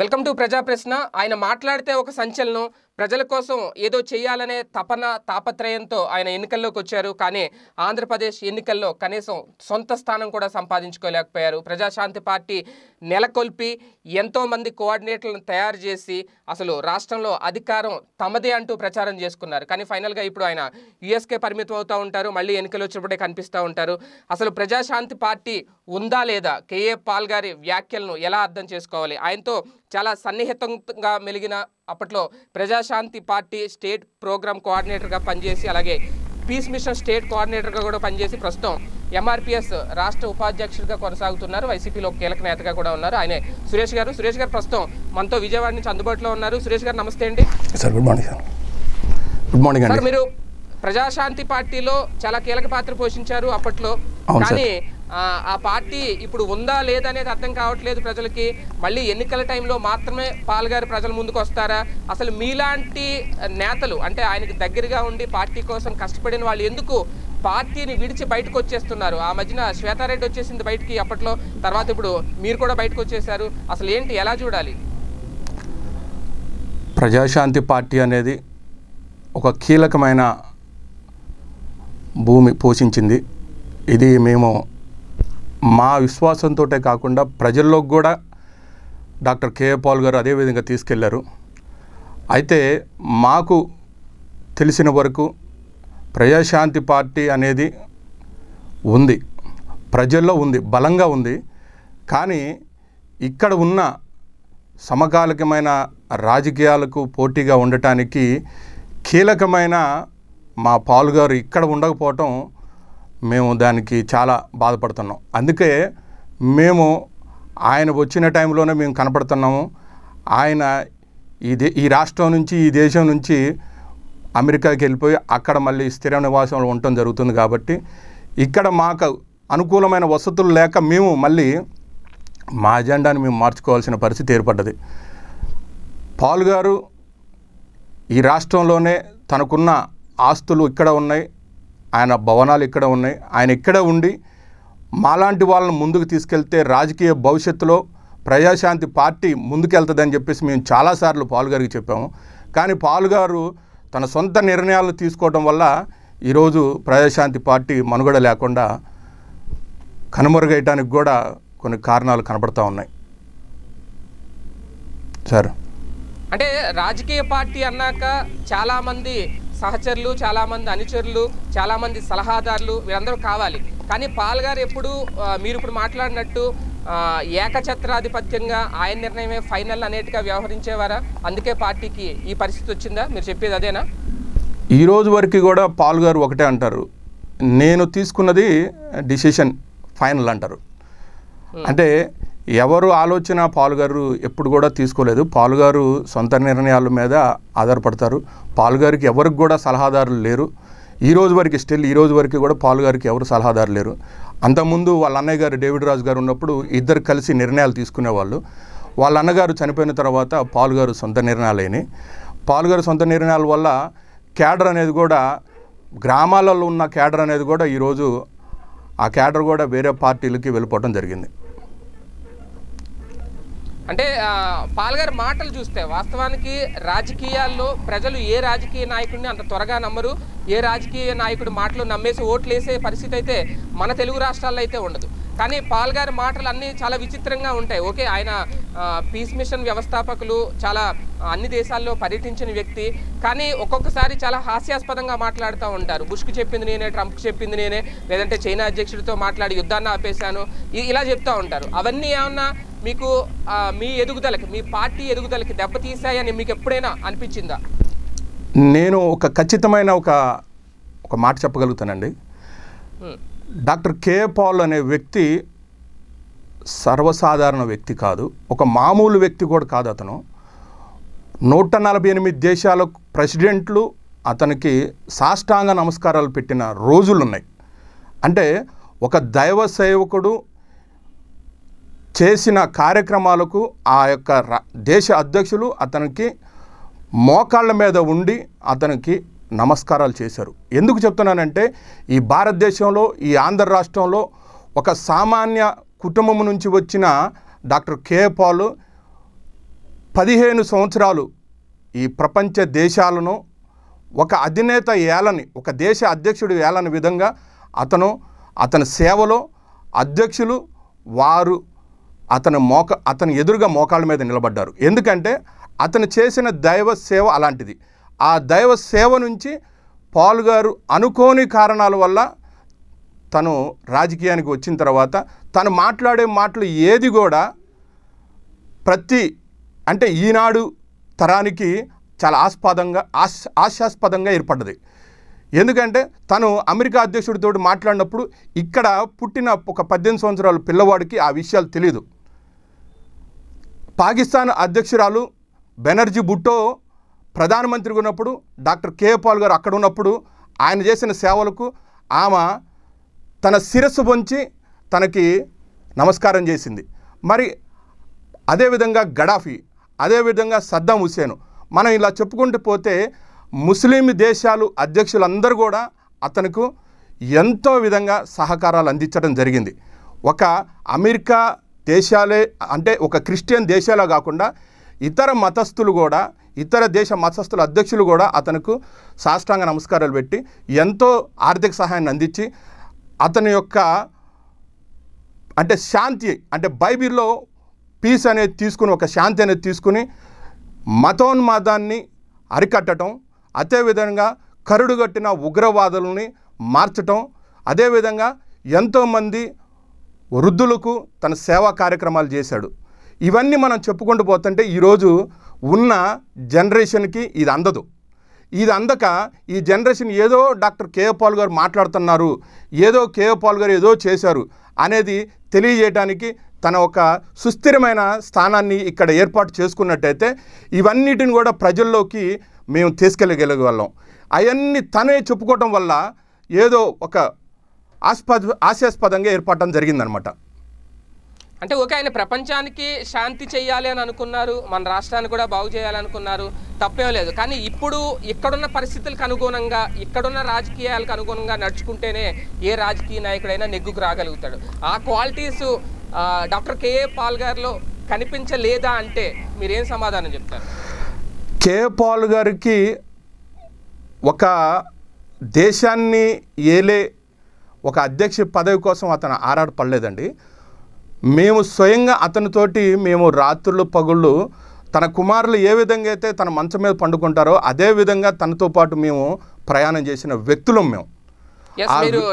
Welcome to ప్రజాప్రశ్న ఆయన మాట్లాడితే ఒక సంచలనం ప్రజల కోసం ఏదో చేయాలనే తపన తాపత్రయంతో ఆయన ఎన్నికల్లోకి వచ్చారు కానీ ఆంధ్రప్రదేశ్ ఎన్నికల్లో కనీసం సొంత స్థానం కూడా సంపాదించుకోలేకపోయారు ప్రజాశాంతి పార్టీ నెలకొల్పి ఎంతోమంది కోఆర్డినేటర్లను తయారు చేసి అసలు రాష్ట్రంలో అధికారం తమదే అంటూ ప్రచారం చేసుకున్నారు కానీ ఫైనల్గా ఇప్పుడు ఆయన యుఎస్కే పరిమితం అవుతూ ఉంటారు మళ్ళీ ఎన్నికలు వచ్చినప్పుడే కనిపిస్తూ ఉంటారు అసలు ప్రజాశాంతి పార్టీ ఉందా లేదా కేఏ పాల్ గారి వ్యాఖ్యలను ఎలా అర్థం చేసుకోవాలి ఆయనతో చాలా సన్నిహితంగా మెలిగిన అప్పట్లో ప్రజాశాంతి పార్టీ స్టేట్ ప్రోగ్రామ్ కోఆర్డినేటర్గా పనిచేసి అలాగే పీస్ మిషన్ స్టేట్ కోఆర్డినేటర్గా కూడా పనిచేసి ప్రస్తుతం ఎంఆర్పిఎస్ రాష్ట్ర ఉపాధ్యక్షుడిగా కొనసాగుతున్నారు వైసీపీలో కీలక నేతగా కూడా ఉన్నారు ఆయన సురేష్ గారు సురేష్ గారు ప్రస్తుతం మనతో విజయవాడ నుంచి అందుబాటులో ఉన్నారు సురేష్ గారు నమస్తే అండి sir good morning sir good morning sir మీరు ప్రజాశాంతి పార్టీలో చాలా కీలక పాత్ర పోషించారు అప్పట్లో కానీ ఆ పార్టీ ఇప్పుడు ఉందా లేదా అనేది అర్థం కావట్లేదు ప్రజలకి మళ్ళీ ఎన్నికల టైంలో మాత్రమే పాల్గారి ప్రజల ముందుకు వస్తారా అసలు మీలాంటి నేతలు అంటే ఆయనకి దగ్గరగా ఉండి పార్టీ కోసం కష్టపడిన వాళ్ళు ఎందుకు పార్టీని విడిచి బయటకు వచ్చేస్తున్నారు ఆ మధ్యన శ్వేతారెడ్డి వచ్చేసింది బయటికి అప్పట్లో తర్వాత ఇప్పుడు మీరు కూడా బయటకు వచ్చేసారు అసలు ఏంటి ఎలా చూడాలి ప్రజాశాంతి పార్టీ అనేది ఒక కీలకమైన భూమి పోషించింది ఇది మేము మా విశ్వాసంతో కాకుండా ప్రజల్లో కూడా డాక్టర్ కేఏ పాల్ గారు అదేవిధంగా తీసుకెళ్లారు అయితే మాకు తెలిసిన వరకు ప్రజాశాంతి పార్టీ అనేది ఉంది ప్రజల్లో ఉంది బలంగా ఉంది కానీ ఇక్కడ ఉన్న సమకాలికమైన రాజకీయాలకు పోటీగా ఉండటానికి కీలకమైన మా పాలుగారు ఇక్కడ ఉండకపోవటం మేము దానికి చాలా బాధపడుతున్నాం అందుకే మేము ఆయన వచ్చిన టైంలోనే మేము కనపడుతున్నాము ఆయన ఈ దే ఈ రాష్ట్రం నుంచి ఈ దేశం నుంచి అమెరికాకి వెళ్ళిపోయి అక్కడ మళ్ళీ స్థిర నివాసంలో ఉండటం జరుగుతుంది కాబట్టి ఇక్కడ మాకు అనుకూలమైన వసతులు లేక మేము మళ్ళీ మా అజెండాని మేము మార్చుకోవాల్సిన పరిస్థితి ఏర్పడ్డది పాల్ గారు ఈ రాష్ట్రంలోనే తనకున్న ఆస్తులు ఇక్కడ ఉన్నాయి ఆయన భవనాలు ఇక్కడ ఉన్నాయి ఆయన ఇక్కడ ఉండి మాలాంటి వాళ్ళను ముందుకు తీసుకెళ్తే రాజకీయ భవిష్యత్తులో ప్రజాశాంతి పార్టీ ముందుకెళ్తుందని చెప్పేసి మేము చాలాసార్లు గారికి చెప్పాము కానీ పాలుగారు తన సొంత నిర్ణయాలు తీసుకోవడం వల్ల ఈరోజు ప్రజాశాంతి పార్టీ మనుగడ లేకుండా కనుమరుగయటానికి కూడా కొన్ని కారణాలు కనబడతా ఉన్నాయి సార్ అంటే రాజకీయ పార్టీ అన్నాక చాలామంది సహచరులు చాలామంది అనుచరులు చాలామంది సలహాదారులు వీరందరూ కావాలి కానీ పాల్గారు ఎప్పుడు మీరు ఇప్పుడు మాట్లాడినట్టు ఏకఛత్రాధిపత్యంగా ఆయన నిర్ణయమే ఫైనల్ అనేట్టుగా వ్యవహరించేవారా అందుకే పార్టీకి ఈ పరిస్థితి వచ్చిందా మీరు చెప్పేది అదేనా ఈరోజు వరకు కూడా పాల్ గారు ఒకటే అంటారు నేను తీసుకున్నది డిసిషన్ ఫైనల్ అంటారు అంటే ఎవరు ఆలోచన పాలుగారు ఎప్పుడు కూడా తీసుకోలేదు పాలుగారు సొంత నిర్ణయాల మీద ఆధారపడతారు పాలుగారికి ఎవరికి కూడా సలహాదారులు లేరు ఈ రోజు వరకు స్టిల్ ఈ రోజు వరకు కూడా పాలుగారికి ఎవరు సలహాదారు లేరు అంతకుముందు వాళ్ళ అన్నయ్య గారు డేవిడ్ రాజు గారు ఉన్నప్పుడు ఇద్దరు కలిసి నిర్ణయాలు తీసుకునేవాళ్ళు వాళ్ళ అన్నగారు చనిపోయిన తర్వాత పాలుగారు సొంత నిర్ణయాలు అయినాయి పాలుగారు సొంత నిర్ణయాల వల్ల క్యాడర్ అనేది కూడా గ్రామాలలో ఉన్న క్యాడర్ అనేది కూడా ఈరోజు ఆ క్యాడర్ కూడా వేరే పార్టీలకి వెళ్ళిపోవడం జరిగింది అంటే పాల్గారి మాటలు చూస్తే వాస్తవానికి రాజకీయాల్లో ప్రజలు ఏ రాజకీయ నాయకుడిని అంత త్వరగా నమ్మరు ఏ రాజకీయ నాయకుడు మాటలు నమ్మేసి ఓట్లు వేసే పరిస్థితి అయితే మన తెలుగు రాష్ట్రాల్లో అయితే ఉండదు కానీ పాల్గారి మాటలు అన్నీ చాలా విచిత్రంగా ఉంటాయి ఓకే ఆయన పీస్ మిషన్ వ్యవస్థాపకులు చాలా అన్ని దేశాల్లో పర్యటించిన వ్యక్తి కానీ ఒక్కొక్కసారి చాలా హాస్యాస్పదంగా మాట్లాడుతూ ఉంటారు బుష్కి చెప్పింది నేనే ట్రంప్కి చెప్పింది నేనే లేదంటే చైనా అధ్యక్షుడితో మాట్లాడి యుద్ధాన్ని ఆపేశాను ఇలా చెప్తూ ఉంటారు అవన్నీ ఏమన్నా మీకు మీ ఎదుగుదలకి మీ పార్టీ ఎదుగుదలకి దెబ్బతీసాయని మీకు ఎప్పుడైనా అనిపించిందా నేను ఒక ఖచ్చితమైన ఒక ఒక మాట చెప్పగలుగుతానండి డాక్టర్ కే పాల్ అనే వ్యక్తి సర్వసాధారణ వ్యక్తి కాదు ఒక మామూలు వ్యక్తి కూడా కాదు అతను నూట నలభై ఎనిమిది దేశాల ప్రెసిడెంట్లు అతనికి సాష్టాంగ నమస్కారాలు పెట్టిన రోజులున్నాయి అంటే ఒక దైవ సేవకుడు చేసిన కార్యక్రమాలకు ఆ యొక్క దేశ అధ్యక్షులు అతనికి మోకాళ్ళ మీద ఉండి అతనికి నమస్కారాలు చేశారు ఎందుకు చెప్తున్నానంటే ఈ భారతదేశంలో ఈ ఆంధ్ర రాష్ట్రంలో ఒక సామాన్య కుటుంబం నుంచి వచ్చిన డాక్టర్ కే పాల్ పదిహేను సంవత్సరాలు ఈ ప్రపంచ దేశాలను ఒక అధినేత ఏలని ఒక దేశ అధ్యక్షుడు ఏలని విధంగా అతను అతని సేవలో అధ్యక్షులు వారు అతను మోక అతను ఎదురుగా మోకాళ్ళ మీద నిలబడ్డారు ఎందుకంటే అతను చేసిన దైవ సేవ అలాంటిది ఆ దైవ సేవ నుంచి పాల్ గారు అనుకోని కారణాల వల్ల తను రాజకీయానికి వచ్చిన తర్వాత తను మాట్లాడే మాటలు ఏది కూడా ప్రతి అంటే ఈనాడు తరానికి చాలా ఆస్పాదంగా ఆశ ఆశాస్పదంగా ఏర్పడ్డది ఎందుకంటే తను అమెరికా అధ్యక్షుడితో మాట్లాడినప్పుడు ఇక్కడ పుట్టిన ఒక పద్దెనిమిది సంవత్సరాల పిల్లవాడికి ఆ విషయాలు తెలియదు పాకిస్తాన్ అధ్యక్షురాలు బెనర్జీ బుట్టో ప్రధానమంత్రిగా ఉన్నప్పుడు డాక్టర్ కే పాల్ గారు అక్కడ ఉన్నప్పుడు ఆయన చేసిన సేవలకు ఆమె తన శిరస్సు పొంచి తనకి నమస్కారం చేసింది మరి అదేవిధంగా గడాఫీ అదేవిధంగా సద్దాం హుసేను మనం ఇలా చెప్పుకుంటూ పోతే ముస్లిం దేశాలు అధ్యక్షులందరూ కూడా అతనుకు ఎంతో విధంగా సహకారాలు అందించడం జరిగింది ఒక అమెరికా దేశాలే అంటే ఒక క్రిస్టియన్ దేశాలే కాకుండా ఇతర మతస్థులు కూడా ఇతర దేశ మతస్థుల అధ్యక్షులు కూడా అతనికి సాష్టాంగ నమస్కారాలు పెట్టి ఎంతో ఆర్థిక సహాయాన్ని అందించి అతని యొక్క అంటే శాంతి అంటే బైబిల్లో పీస్ అనేది తీసుకుని ఒక శాంతి అనేది తీసుకుని మతోన్మాదాన్ని అరికట్టడం అదేవిధంగా కరుడుగట్టిన ఉగ్రవాదులని మార్చటం అదేవిధంగా ఎంతోమంది వృద్ధులకు తన సేవా కార్యక్రమాలు చేశాడు ఇవన్నీ మనం చెప్పుకుంటూ పోతుంటే ఈరోజు ఉన్న జనరేషన్కి ఇది అందదు ఇది అందక ఈ జనరేషన్ ఏదో డాక్టర్ కేఏ పాల్ గారు మాట్లాడుతున్నారు ఏదో కేఏ పాల్ గారు ఏదో చేశారు అనేది తెలియజేయడానికి తన ఒక సుస్థిరమైన స్థానాన్ని ఇక్కడ ఏర్పాటు చేసుకున్నట్టయితే ఇవన్నిటిని కూడా ప్రజల్లోకి మేము తీసుకెళ్ళగలిగే వాళ్ళం అవన్నీ తనే చెప్పుకోవటం వల్ల ఏదో ఒక ఆస్పద ఆశాస్పదంగా ఏర్పడడం జరిగిందనమాట అంటే ఓకే ఆయన ప్రపంచానికి శాంతి చేయాలి అని అనుకున్నారు మన రాష్ట్రాన్ని కూడా బాగు చేయాలనుకున్నారు తప్పేం లేదు కానీ ఇప్పుడు ఇక్కడున్న పరిస్థితులకు అనుగుణంగా ఇక్కడున్న రాజకీయాలకు అనుగుణంగా నడుచుకుంటేనే ఏ రాజకీయ నాయకుడైనా నెగ్గుకు రాగలుగుతాడు ఆ క్వాలిటీస్ డాక్టర్ కేఏ పాల్ గారిలో కనిపించలేదా అంటే మీరేం సమాధానం చెప్తారు కేఏ పాల్ గారికి ఒక దేశాన్ని ఏలే ఒక అధ్యక్ష పదవి కోసం అతను ఆరాటపడలేదండి మేము స్వయంగా అతనితోటి మేము రాత్రులు పగుళ్ళు తన కుమారులు ఏ విధంగా అయితే తన మంచం మీద పండుకుంటారో అదే విధంగా తనతో పాటు మేము ప్రయాణం చేసిన వ్యక్తులం మేము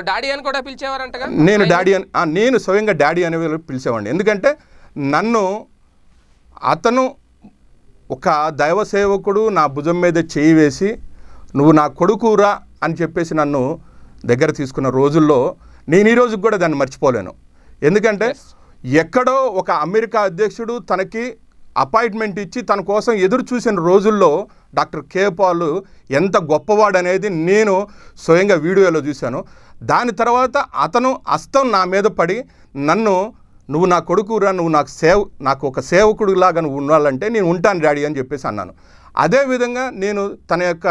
డాడీ అని కూడా పిలిచేవారంట నేను డాడీ అని నేను స్వయంగా డాడీ అని పిలిచేవాడిని ఎందుకంటే నన్ను అతను ఒక దైవ సేవకుడు నా భుజం మీద చేయి వేసి నువ్వు నా కొడుకురా అని చెప్పేసి నన్ను దగ్గర తీసుకున్న రోజుల్లో నేను ఈరోజు కూడా దాన్ని మర్చిపోలేను ఎందుకంటే ఎక్కడో ఒక అమెరికా అధ్యక్షుడు తనకి అపాయింట్మెంట్ ఇచ్చి తన కోసం ఎదురు చూసిన రోజుల్లో డాక్టర్ కే పాల్ ఎంత గొప్పవాడు అనేది నేను స్వయంగా వీడియోలో చూశాను దాని తర్వాత అతను అస్తం నా మీద పడి నన్ను నువ్వు నా కొడుకురా నువ్వు నాకు సేవ నాకు ఒక సేవకుడు లాగా నువ్వు ఉండాలంటే నేను ఉంటాను డాడీ అని చెప్పేసి అన్నాను అదేవిధంగా నేను తన యొక్క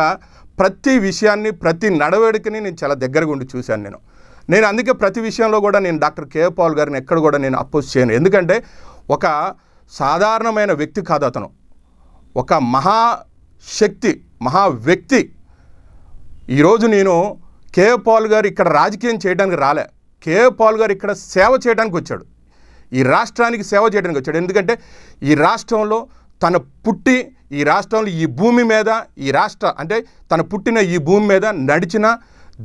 ప్రతి విషయాన్ని ప్రతి నడవడికని నేను చాలా దగ్గరగా ఉండి చూశాను నేను నేను అందుకే ప్రతి విషయంలో కూడా నేను డాక్టర్ కే పాల్ గారిని ఎక్కడ కూడా నేను అపోజ్ చేయను ఎందుకంటే ఒక సాధారణమైన వ్యక్తి కాదు అతను ఒక మహాశక్తి మహా వ్యక్తి ఈరోజు నేను కే పాల్ గారు ఇక్కడ రాజకీయం చేయడానికి రాలే కే పాల్ గారు ఇక్కడ సేవ చేయడానికి వచ్చాడు ఈ రాష్ట్రానికి సేవ చేయడానికి వచ్చాడు ఎందుకంటే ఈ రాష్ట్రంలో తన పుట్టి ఈ రాష్ట్రంలో ఈ భూమి మీద ఈ రాష్ట్ర అంటే తను పుట్టిన ఈ భూమి మీద నడిచిన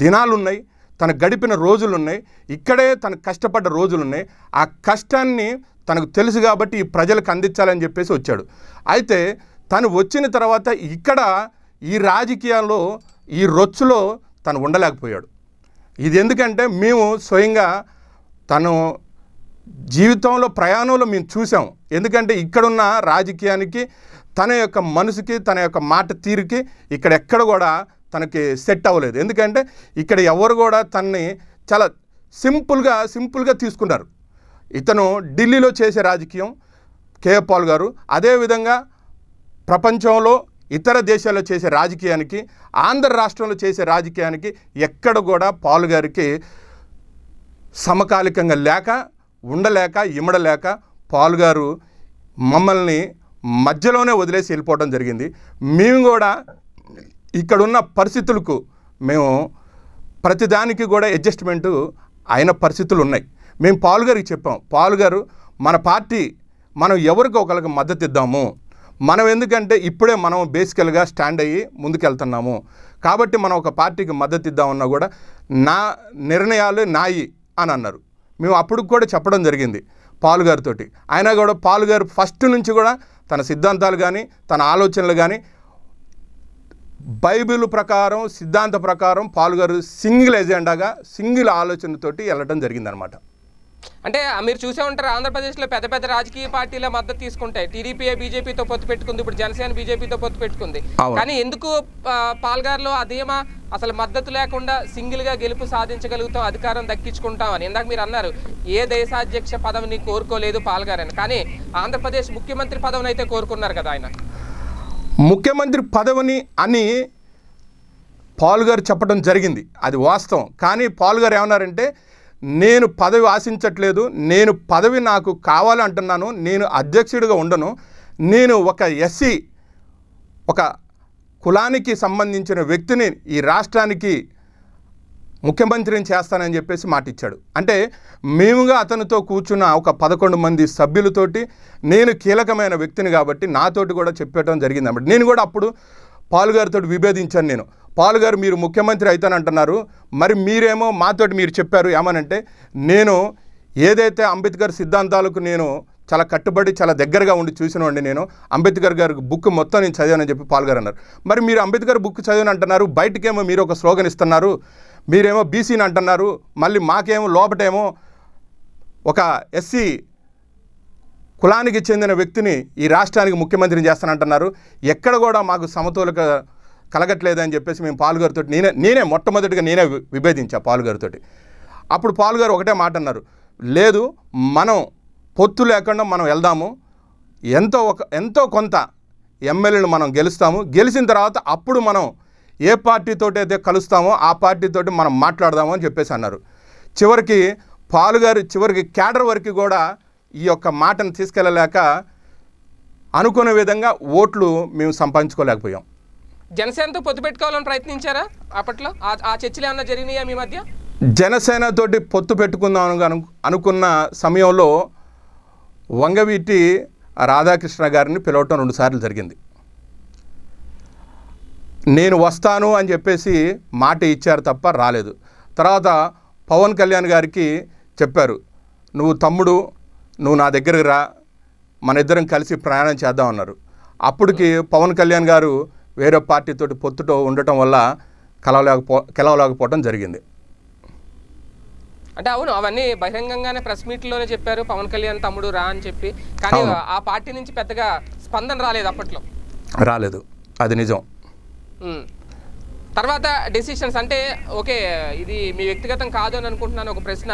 దినాలున్నాయి తను గడిపిన రోజులున్నాయి ఇక్కడే తను కష్టపడ్డ రోజులున్నాయి ఆ కష్టాన్ని తనకు తెలుసు కాబట్టి ఈ ప్రజలకు అందించాలని చెప్పేసి వచ్చాడు అయితే తను వచ్చిన తర్వాత ఇక్కడ ఈ రాజకీయాల్లో ఈ రొచ్చులో తను ఉండలేకపోయాడు ఇది ఎందుకంటే మేము స్వయంగా తను జీవితంలో ప్రయాణంలో మేము చూసాం ఎందుకంటే ఇక్కడున్న రాజకీయానికి తన యొక్క మనసుకి తన యొక్క మాట తీరుకి ఇక్కడ ఎక్కడ కూడా తనకి సెట్ అవ్వలేదు ఎందుకంటే ఇక్కడ ఎవరు కూడా తనని చాలా సింపుల్గా సింపుల్గా తీసుకున్నారు ఇతను ఢిల్లీలో చేసే రాజకీయం కేఎఫ్ పాల్ గారు అదేవిధంగా ప్రపంచంలో ఇతర దేశాల్లో చేసే రాజకీయానికి ఆంధ్ర రాష్ట్రంలో చేసే రాజకీయానికి ఎక్కడ కూడా పాల్ గారికి సమకాలికంగా లేక ఉండలేక ఇమ్మడలేక పాల్ గారు మమ్మల్ని మధ్యలోనే వదిలేసి వెళ్ళిపోవడం జరిగింది మేము కూడా ఇక్కడున్న పరిస్థితులకు మేము ప్రతిదానికి కూడా అడ్జస్ట్మెంట్ అయిన పరిస్థితులు ఉన్నాయి మేము గారికి చెప్పాం పాలుగారు మన పార్టీ మనం ఎవరికి ఒకరికి మద్దతు ఇద్దాము మనం ఎందుకంటే ఇప్పుడే మనం బేసికల్గా స్టాండ్ అయ్యి ముందుకెళ్తున్నాము కాబట్టి మనం ఒక పార్టీకి మద్దతు ఇద్దామన్నా కూడా నా నిర్ణయాలు నాయి అని అన్నారు మేము అప్పుడు కూడా చెప్పడం జరిగింది పాలుగారితోటి అయినా కూడా పాలుగారు ఫస్ట్ నుంచి కూడా తన సిద్ధాంతాలు కానీ తన ఆలోచనలు కానీ బైబిల్ ప్రకారం సిద్ధాంత ప్రకారం పాల్గారు సింగిల్ ఎజెండాగా సింగిల్ ఆలోచనతోటి వెళ్ళడం జరిగిందనమాట అంటే మీరు చూసే ఉంటారు ఆంధ్రప్రదేశ్లో పెద్ద పెద్ద రాజకీయ పార్టీల మద్దతు తీసుకుంటాయి టీడీపీఏ బీజేపీతో పొత్తు పెట్టుకుంది ఇప్పుడు జనసేన బీజేపీతో పొత్తు పెట్టుకుంది కానీ ఎందుకు పాల్గారులో అదేమా అసలు మద్దతు లేకుండా సింగిల్గా గెలుపు సాధించగలుగుతాం అధికారం దక్కించుకుంటాం అని ఇందాక మీరు అన్నారు ఏ దేశాధ్యక్ష పదవిని కోరుకోలేదు పాల్గారని కానీ ఆంధ్రప్రదేశ్ ముఖ్యమంత్రి పదవిని అయితే కోరుకున్నారు కదా ఆయన ముఖ్యమంత్రి పదవిని అని పాల్గారు చెప్పడం జరిగింది అది వాస్తవం కానీ పాల్గారు ఏమన్నారంటే నేను పదవి ఆశించట్లేదు నేను పదవి నాకు కావాలంటున్నాను నేను అధ్యక్షుడిగా ఉండను నేను ఒక ఎస్సీ ఒక కులానికి సంబంధించిన వ్యక్తిని ఈ రాష్ట్రానికి ముఖ్యమంత్రిని చేస్తానని చెప్పేసి మాట ఇచ్చాడు అంటే మేముగా అతనితో కూర్చున్న ఒక పదకొండు మంది సభ్యులతోటి నేను కీలకమైన వ్యక్తిని కాబట్టి నాతోటి కూడా చెప్పడం జరిగింది అన్నమాట నేను కూడా అప్పుడు పాలుగారితో విభేదించాను నేను పాల్ గారు మీరు ముఖ్యమంత్రి అవుతానంటున్నారు మరి మీరేమో మాతోటి మీరు చెప్పారు ఏమనంటే నేను ఏదైతే అంబేద్కర్ సిద్ధాంతాలకు నేను చాలా కట్టుబడి చాలా దగ్గరగా ఉండి వాడిని నేను అంబేద్కర్ గారికి బుక్ మొత్తం నేను చదివానని చెప్పి పాల్ గారు అన్నారు మరి మీరు అంబేద్కర్ బుక్ చదివాను అంటున్నారు బయటకేమో మీరు ఒక స్లోగన్ ఇస్తున్నారు మీరేమో బీసీని అంటున్నారు మళ్ళీ మాకేమో లోపటేమో ఒక ఎస్సీ కులానికి చెందిన వ్యక్తిని ఈ రాష్ట్రానికి ముఖ్యమంత్రిని చేస్తానంటున్నారు ఎక్కడ కూడా మాకు సమతూలక కలగట్లేదని చెప్పేసి మేము పాలుగారితో నేనే నేనే మొట్టమొదటిగా నేనే విభేదించా పాలుగారితో అప్పుడు పాలుగారు ఒకటే మాట అన్నారు లేదు మనం పొత్తు లేకుండా మనం వెళ్దాము ఎంతో ఒక ఎంతో కొంత ఎమ్మెల్యేలు మనం గెలుస్తాము గెలిచిన తర్వాత అప్పుడు మనం ఏ పార్టీతోటి అయితే కలుస్తామో ఆ పార్టీతోటి మనం మాట్లాడదాము అని చెప్పేసి అన్నారు చివరికి పాలుగారు చివరికి క్యాడర్ వరకు కూడా ఈ యొక్క మాటను తీసుకెళ్ళలేక అనుకునే విధంగా ఓట్లు మేము సంపాదించుకోలేకపోయాం జనసేనతో పొత్తు పెట్టుకోవాలని ప్రయత్నించారా అప్పట్లో ఆ చర్చలు ఏమన్నా జరిగినాయా మీ మధ్య జనసేనతోటి పొత్తు పెట్టుకుందాం అనుకున్న సమయంలో వంగవీటి రాధాకృష్ణ గారిని పిలవటం రెండుసార్లు జరిగింది నేను వస్తాను అని చెప్పేసి మాట ఇచ్చారు తప్ప రాలేదు తర్వాత పవన్ కళ్యాణ్ గారికి చెప్పారు నువ్వు తమ్ముడు నువ్వు నా దగ్గరకు రా మన ఇద్దరం కలిసి ప్రయాణం చేద్దాం అన్నారు అప్పటికి పవన్ కళ్యాణ్ గారు వేరే పార్టీతో పొత్తుతో ఉండటం వల్ల కలవలేకపో కలవలేకపోవడం జరిగింది అంటే అవును అవన్నీ బహిరంగంగానే ప్రెస్ మీట్లోనే చెప్పారు పవన్ కళ్యాణ్ తమ్ముడు రా అని చెప్పి కానీ ఆ పార్టీ నుంచి పెద్దగా స్పందన రాలేదు అప్పట్లో రాలేదు అది నిజం తర్వాత డెసిషన్స్ అంటే ఓకే ఇది మీ వ్యక్తిగతం కాదు అని అనుకుంటున్నాను ఒక ప్రశ్న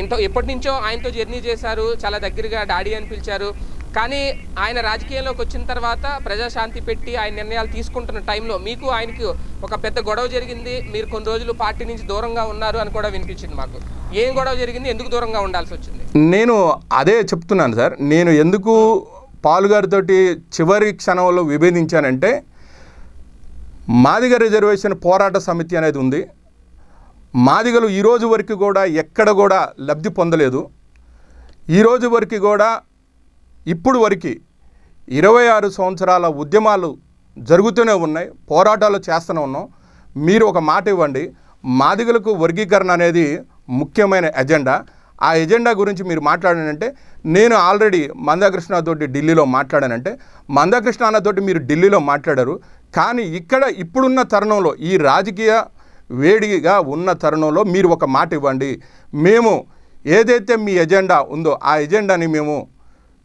ఇంత ఎప్పటి నుంచో ఆయనతో జర్నీ చేశారు చాలా దగ్గరగా డాడీ అని పిలిచారు కానీ ఆయన రాజకీయంలోకి వచ్చిన తర్వాత ప్రజాశాంతి పెట్టి ఆయన నిర్ణయాలు తీసుకుంటున్న టైంలో మీకు ఆయనకి ఒక పెద్ద గొడవ జరిగింది మీరు కొన్ని రోజులు పార్టీ నుంచి దూరంగా ఉన్నారు అని కూడా వినిపించింది మాకు ఏం గొడవ జరిగింది ఎందుకు దూరంగా ఉండాల్సి వచ్చింది నేను అదే చెప్తున్నాను సార్ నేను ఎందుకు పాలుగారితోటి చివరి క్షణంలో విభేదించానంటే మాదిగ రిజర్వేషన్ పోరాట సమితి అనేది ఉంది మాదిగలు ఈరోజు వరకు కూడా ఎక్కడ కూడా లబ్ధి పొందలేదు ఈరోజు వరకు కూడా ఇప్పుడు వరకు ఇరవై ఆరు సంవత్సరాల ఉద్యమాలు జరుగుతూనే ఉన్నాయి పోరాటాలు చేస్తూనే ఉన్నాం మీరు ఒక మాట ఇవ్వండి మాదిగలకు వర్గీకరణ అనేది ముఖ్యమైన ఎజెండా ఆ ఎజెండా గురించి మీరు మాట్లాడానంటే నేను ఆల్రెడీ మందాకృష్ణతోటి ఢిల్లీలో మాట్లాడానంటే మందాకృష్ణ అన్నతోటి మీరు ఢిల్లీలో మాట్లాడారు కానీ ఇక్కడ ఇప్పుడున్న తరుణంలో ఈ రాజకీయ వేడిగా ఉన్న తరుణంలో మీరు ఒక మాట ఇవ్వండి మేము ఏదైతే మీ ఎజెండా ఉందో ఆ ఎజెండాని మేము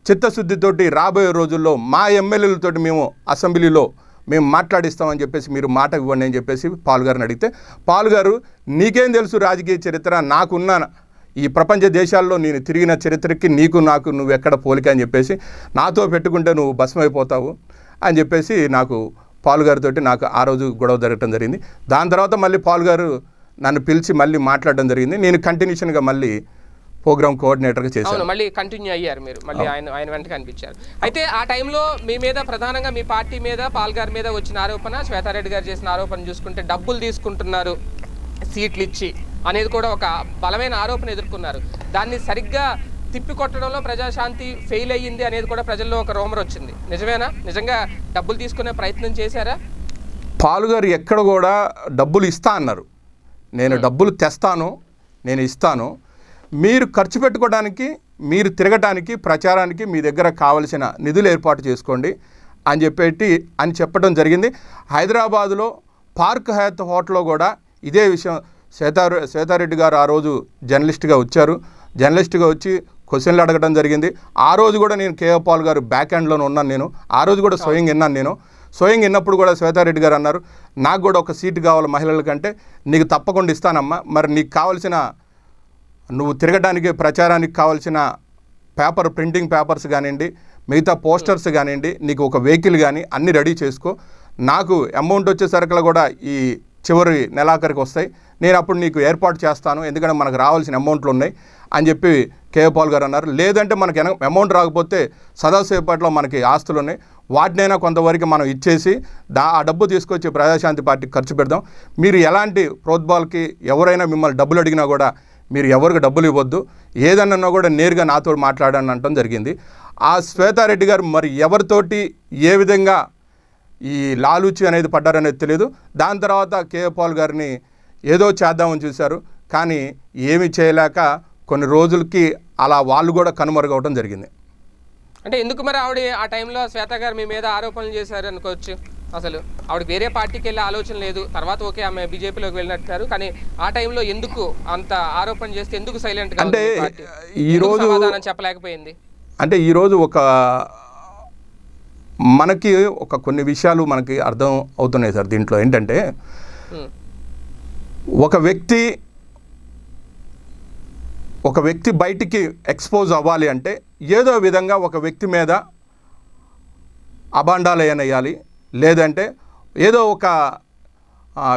చిత్తశుద్ధితోటి రాబోయే రోజుల్లో మా ఎమ్మెల్యేలతోటి మేము అసెంబ్లీలో మేము మాట్లాడిస్తామని చెప్పేసి మీరు మాట ఇవ్వండి అని చెప్పేసి పాలుగారిని అడిగితే పాలుగారు నీకేం తెలుసు రాజకీయ చరిత్ర నాకున్న ఈ ప్రపంచ దేశాల్లో నేను తిరిగిన చరిత్రకి నీకు నాకు నువ్వు ఎక్కడ పోలిక అని చెప్పేసి నాతో పెట్టుకుంటే నువ్వు భస్మైపోతావు అని చెప్పేసి నాకు పాలుగారితో నాకు ఆ రోజు గొడవ జరగటం జరిగింది దాని తర్వాత మళ్ళీ పాలుగారు నన్ను పిలిచి మళ్ళీ మాట్లాడడం జరిగింది నేను కంటిన్యూషన్గా మళ్ళీ ప్రోగ్రామ్ గా చేశారు మళ్ళీ కంటిన్యూ అయ్యారు మీరు మళ్ళీ ఆయన ఆయన వెంట కనిపించారు అయితే ఆ టైంలో మీ మీద ప్రధానంగా మీ పార్టీ మీద పాల్గారి మీద వచ్చిన ఆరోపణ శ్వేతారెడ్డి గారు చేసిన ఆరోపణ చూసుకుంటే డబ్బులు తీసుకుంటున్నారు సీట్లు ఇచ్చి అనేది కూడా ఒక బలమైన ఆరోపణ ఎదుర్కొన్నారు దాన్ని సరిగ్గా తిప్పికొట్టడంలో ప్రజాశాంతి ఫెయిల్ అయ్యింది అనేది కూడా ప్రజల్లో ఒక రోమర్ వచ్చింది నిజమేనా నిజంగా డబ్బులు తీసుకునే ప్రయత్నం చేశారా పాలుగారు ఎక్కడ కూడా డబ్బులు ఇస్తా అన్నారు నేను డబ్బులు తెస్తాను నేను ఇస్తాను మీరు ఖర్చు పెట్టుకోవడానికి మీరు తిరగటానికి ప్రచారానికి మీ దగ్గర కావలసిన నిధులు ఏర్పాటు చేసుకోండి అని చెప్పేటి అని చెప్పడం జరిగింది హైదరాబాదులో పార్క్ హయాత్ హోటల్లో కూడా ఇదే విషయం శ్వేతారు శ్వేతారెడ్డి గారు ఆ రోజు జర్నలిస్ట్గా వచ్చారు జర్నలిస్ట్గా వచ్చి క్వశ్చన్లు అడగడం జరిగింది ఆ రోజు కూడా నేను కేఎ పాల్ గారు బ్యాక్ హ్యాండ్లోనే ఉన్నాను నేను ఆ రోజు కూడా స్వయంగా విన్నాను నేను స్వయంగా విన్నప్పుడు కూడా శ్వేతారెడ్డి గారు అన్నారు నాకు కూడా ఒక సీటు కావాలి మహిళల కంటే నీకు తప్పకుండా ఇస్తానమ్మా మరి నీకు కావాల్సిన నువ్వు తిరగడానికి ప్రచారానికి కావాల్సిన పేపర్ ప్రింటింగ్ పేపర్స్ కానివ్వండి మిగతా పోస్టర్స్ కానివ్వండి నీకు ఒక వెహికల్ కానీ అన్నీ రెడీ చేసుకో నాకు అమౌంట్ వచ్చే కూడా ఈ చివరి నెలాఖరికి వస్తాయి నేను అప్పుడు నీకు ఏర్పాటు చేస్తాను ఎందుకంటే మనకు రావాల్సిన అమౌంట్లు ఉన్నాయి అని చెప్పి కేవపాల్ గారు అన్నారు లేదంటే మనకి అమౌంట్ రాకపోతే సదాసేపట్లో మనకి ఆస్తులు ఉన్నాయి వాటినైనా కొంతవరకు మనం ఇచ్చేసి దా ఆ డబ్బు తీసుకొచ్చి ప్రజాశాంతి పార్టీకి ఖర్చు పెడదాం మీరు ఎలాంటి ప్రోద్బాల్కి ఎవరైనా మిమ్మల్ని డబ్బులు అడిగినా కూడా మీరు ఎవరికి డబ్బులు ఇవ్వద్దు ఏదన్నా కూడా నేరుగా నాతో మాట్లాడని అనటం జరిగింది ఆ శ్వేతారెడ్డి గారు మరి ఎవరితోటి ఏ విధంగా ఈ లాలూచి అనేది పడ్డారనేది తెలియదు దాని తర్వాత కేపాల్ గారిని ఏదో చేద్దామని చూశారు కానీ ఏమి చేయలేక కొన్ని రోజులకి అలా వాళ్ళు కూడా కనుమరుగవడం జరిగింది అంటే ఎందుకు మరి ఆవిడ ఆ టైంలో శ్వేత గారు మీ మీద ఆరోపణలు చేశారు అనుకోవచ్చు అసలు ఆవిడ వేరే పార్టీకి వెళ్ళే ఆలోచన లేదు తర్వాత ఓకే ఆమె బీజేపీలోకి వెళ్ళినట్టారు కానీ ఆ టైంలో ఎందుకు అంత ఆరోపణ చేస్తే ఎందుకు సైలెంట్ అంటే ఈరోజు రోజు చెప్పలేకపోయింది అంటే ఈరోజు ఒక మనకి ఒక కొన్ని విషయాలు మనకి అర్థం అవుతున్నాయి సార్ దీంట్లో ఏంటంటే ఒక వ్యక్తి ఒక వ్యక్తి బయటికి ఎక్స్పోజ్ అవ్వాలి అంటే ఏదో విధంగా ఒక వ్యక్తి మీద అభాండాలు ఏమయ్యాలి లేదంటే ఏదో ఒక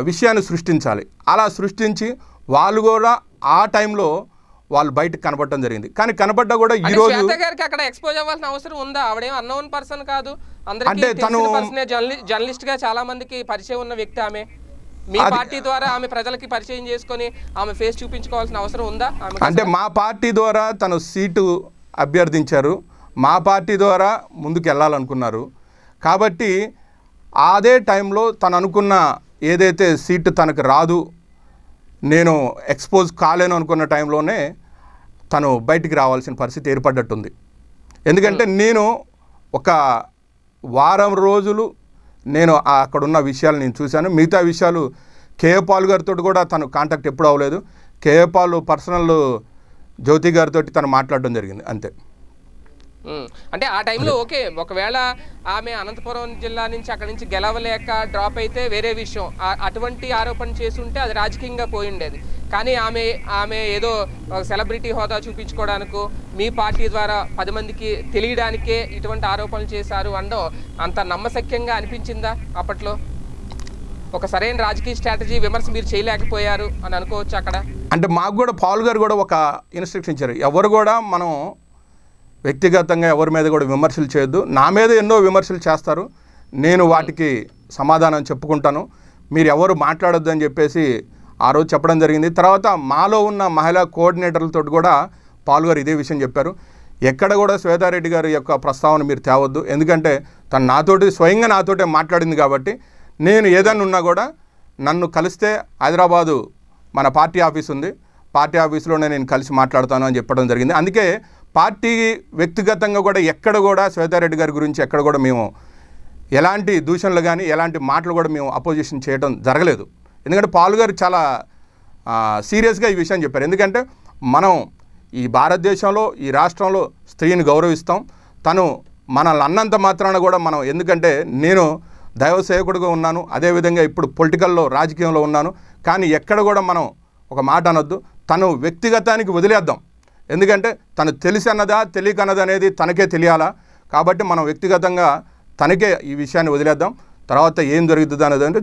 విషయాన్ని సృష్టించాలి అలా సృష్టించి వాళ్ళు కూడా ఆ టైంలో వాళ్ళు బయటకు కనపడటం జరిగింది కానీ కనపడ్డా కూడా ఈ రోజు గారికి అక్కడ ఎక్స్పోజ్ అవ్వాల్సిన అవసరం ఉందా అన్నోన్ పర్సన్ కాదు అంటే తను జర్నలిస్ట్ గా చాలా మందికి పరిచయం ఉన్న వ్యక్తి ఆమె మీ పార్టీ ద్వారా ఆమె ప్రజలకి పరిచయం చేసుకొని ఆమె ఫేస్ చూపించుకోవాల్సిన అవసరం ఉందా అంటే మా పార్టీ ద్వారా తను సీటు అభ్యర్థించారు మా పార్టీ ద్వారా ముందుకు వెళ్ళాలనుకున్నారు కాబట్టి అదే టైంలో తను అనుకున్న ఏదైతే సీట్ తనకు రాదు నేను ఎక్స్పోజ్ కాలేను అనుకున్న టైంలోనే తను బయటికి రావాల్సిన పరిస్థితి ఏర్పడ్డట్టుంది ఎందుకంటే hmm. నేను ఒక వారం రోజులు నేను అక్కడ ఉన్న విషయాలు నేను చూశాను మిగతా విషయాలు కేఏపాల్ గారితో కూడా తను కాంటాక్ట్ ఎప్పుడు అవ్వలేదు కేఏపాల్ పర్సనల్ జ్యోతి గారితో తను మాట్లాడడం జరిగింది అంతే అంటే ఆ టైంలో ఓకే ఒకవేళ ఆమె అనంతపురం జిల్లా నుంచి అక్కడి నుంచి గెలవలేక డ్రాప్ అయితే వేరే విషయం అటువంటి ఆరోపణ చేస్తుంటే అది రాజకీయంగా పోయిండేది కానీ ఆమె ఆమె ఏదో సెలబ్రిటీ హోదా చూపించుకోవడానికి మీ పార్టీ ద్వారా పది మందికి తెలియడానికే ఇటువంటి ఆరోపణలు చేశారు అనడం అంత నమ్మశక్యంగా అనిపించిందా అప్పట్లో ఒక సరైన రాజకీయ స్ట్రాటజీ విమర్శ మీరు చేయలేకపోయారు అని అనుకోవచ్చు అక్కడ అంటే మాకు కూడా పాల్ గారు కూడా ఒక ఇన్స్ట్రక్షన్ ఇచ్చారు ఎవరు కూడా మనం వ్యక్తిగతంగా ఎవరి మీద కూడా విమర్శలు చేయొద్దు నా మీద ఎన్నో విమర్శలు చేస్తారు నేను వాటికి సమాధానం చెప్పుకుంటాను మీరు ఎవరు మాట్లాడొద్దు అని చెప్పేసి ఆ రోజు చెప్పడం జరిగింది తర్వాత మాలో ఉన్న మహిళా కోఆర్డినేటర్లతో కూడా పాల్గొరు ఇదే విషయం చెప్పారు ఎక్కడ కూడా శ్వేతారెడ్డి గారి యొక్క ప్రస్తావన మీరు తేవద్దు ఎందుకంటే తను నాతోటి స్వయంగా నాతోటే మాట్లాడింది కాబట్టి నేను ఏదన్నా ఉన్నా కూడా నన్ను కలిస్తే హైదరాబాదు మన పార్టీ ఆఫీస్ ఉంది పార్టీ ఆఫీస్లోనే నేను కలిసి మాట్లాడతాను అని చెప్పడం జరిగింది అందుకే పార్టీ వ్యక్తిగతంగా కూడా ఎక్కడ కూడా శ్వేతారెడ్డి గారి గురించి ఎక్కడ కూడా మేము ఎలాంటి దూషణలు కానీ ఎలాంటి మాటలు కూడా మేము అపోజిషన్ చేయడం జరగలేదు ఎందుకంటే పాల్ గారు చాలా సీరియస్గా ఈ విషయం చెప్పారు ఎందుకంటే మనం ఈ భారతదేశంలో ఈ రాష్ట్రంలో స్త్రీని గౌరవిస్తాం తను మనల్ని అన్నంత మాత్రాన కూడా మనం ఎందుకంటే నేను దైవ సేవకుడిగా ఉన్నాను అదేవిధంగా ఇప్పుడు పొలిటికల్లో రాజకీయంలో ఉన్నాను కానీ ఎక్కడ కూడా మనం ఒక మాట అనొద్దు తను వ్యక్తిగతానికి వదిలేద్దాం ఎందుకంటే తను తెలిసి అన్నదా తెలియకన్నది అనేది తనకే తెలియాలా కాబట్టి మనం వ్యక్తిగతంగా తనకే ఈ విషయాన్ని వదిలేద్దాం తర్వాత ఏం జరుగుతుంది అనేది అంటే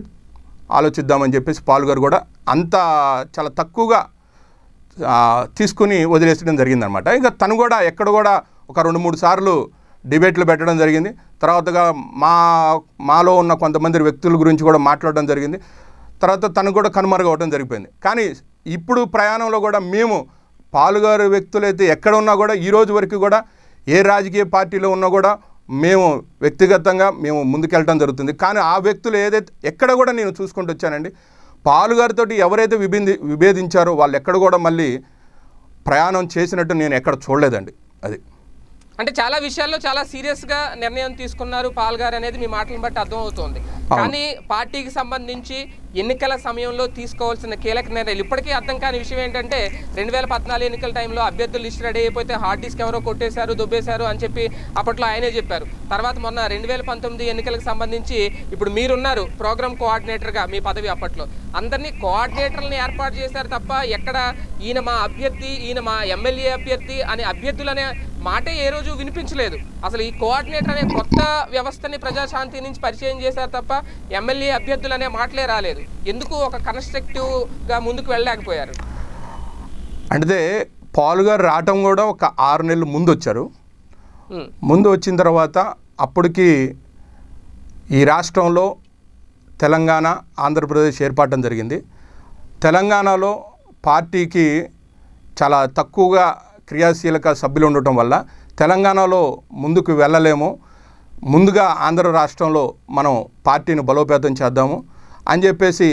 ఆలోచిద్దామని చెప్పేసి పాల్ గారు కూడా అంత చాలా తక్కువగా తీసుకుని వదిలేసడం జరిగిందనమాట ఇంకా తను కూడా ఎక్కడ కూడా ఒక రెండు మూడు సార్లు డిబేట్లు పెట్టడం జరిగింది తర్వాతగా మా మాలో ఉన్న కొంతమంది వ్యక్తుల గురించి కూడా మాట్లాడడం జరిగింది తర్వాత తను కూడా కనుమరుగవడం జరిగిపోయింది కానీ ఇప్పుడు ప్రయాణంలో కూడా మేము పాలుగారు వ్యక్తులైతే ఎక్కడ ఉన్నా కూడా ఈ రోజు వరకు కూడా ఏ రాజకీయ పార్టీలో ఉన్నా కూడా మేము వ్యక్తిగతంగా మేము ముందుకెళ్ళడం జరుగుతుంది కానీ ఆ వ్యక్తులు ఏదైతే ఎక్కడ కూడా నేను చూసుకుంటూ వచ్చానండి పాలుగారితో ఎవరైతే విభింది విభేదించారో వాళ్ళు ఎక్కడ కూడా మళ్ళీ ప్రయాణం చేసినట్టు నేను ఎక్కడ చూడలేదండి అది అంటే చాలా విషయాల్లో చాలా సీరియస్గా నిర్ణయం తీసుకున్నారు పాల్గారు అనేది మీ మాటలను బట్టి అర్థమవుతోంది కానీ పార్టీకి సంబంధించి ఎన్నికల సమయంలో తీసుకోవాల్సిన కీలక నిర్ణయాలు ఇప్పటికీ అర్థం కాని విషయం ఏంటంటే రెండు వేల పద్నాలుగు ఎన్నికల టైంలో అభ్యర్థులు లిస్ట్ రెడీ అయిపోతే హార్డ్ డిస్క్ ఎవరో కొట్టేశారు దుబ్బేశారు అని చెప్పి అప్పట్లో ఆయనే చెప్పారు తర్వాత మొన్న రెండు వేల పంతొమ్మిది ఎన్నికలకు సంబంధించి ఇప్పుడు మీరున్నారు ప్రోగ్రామ్ కోఆర్డినేటర్గా మీ పదవి అప్పట్లో అందరినీ కోఆర్డినేటర్లను ఏర్పాటు చేశారు తప్ప ఎక్కడ ఈయన మా అభ్యర్థి ఈయన మా ఎమ్మెల్యే అభ్యర్థి అని అభ్యర్థులనే మాటే ఏ రోజు వినిపించలేదు అసలు ఈ కోఆర్డినేటర్ అనే కొత్త వ్యవస్థని ప్రజాశాంతి నుంచి పరిచయం చేశారు తప్ప ఎమ్మెల్యే అభ్యర్థులు అనే మాటలే రాలేదు మరి ఎందుకు ఒక కన్స్ట్రక్టివ్గా ముందుకు వెళ్ళలేకపోయారు అంటే పాల్ గారు రావటం కూడా ఒక ఆరు నెలలు ముందు వచ్చారు ముందు వచ్చిన తర్వాత అప్పటికి ఈ రాష్ట్రంలో తెలంగాణ ఆంధ్రప్రదేశ్ ఏర్పాటం జరిగింది తెలంగాణలో పార్టీకి చాలా తక్కువగా క్రియాశీలక సభ్యులు ఉండటం వల్ల తెలంగాణలో ముందుకు వెళ్ళలేము ముందుగా ఆంధ్ర రాష్ట్రంలో మనం పార్టీని బలోపేతం చేద్దాము అని చెప్పేసి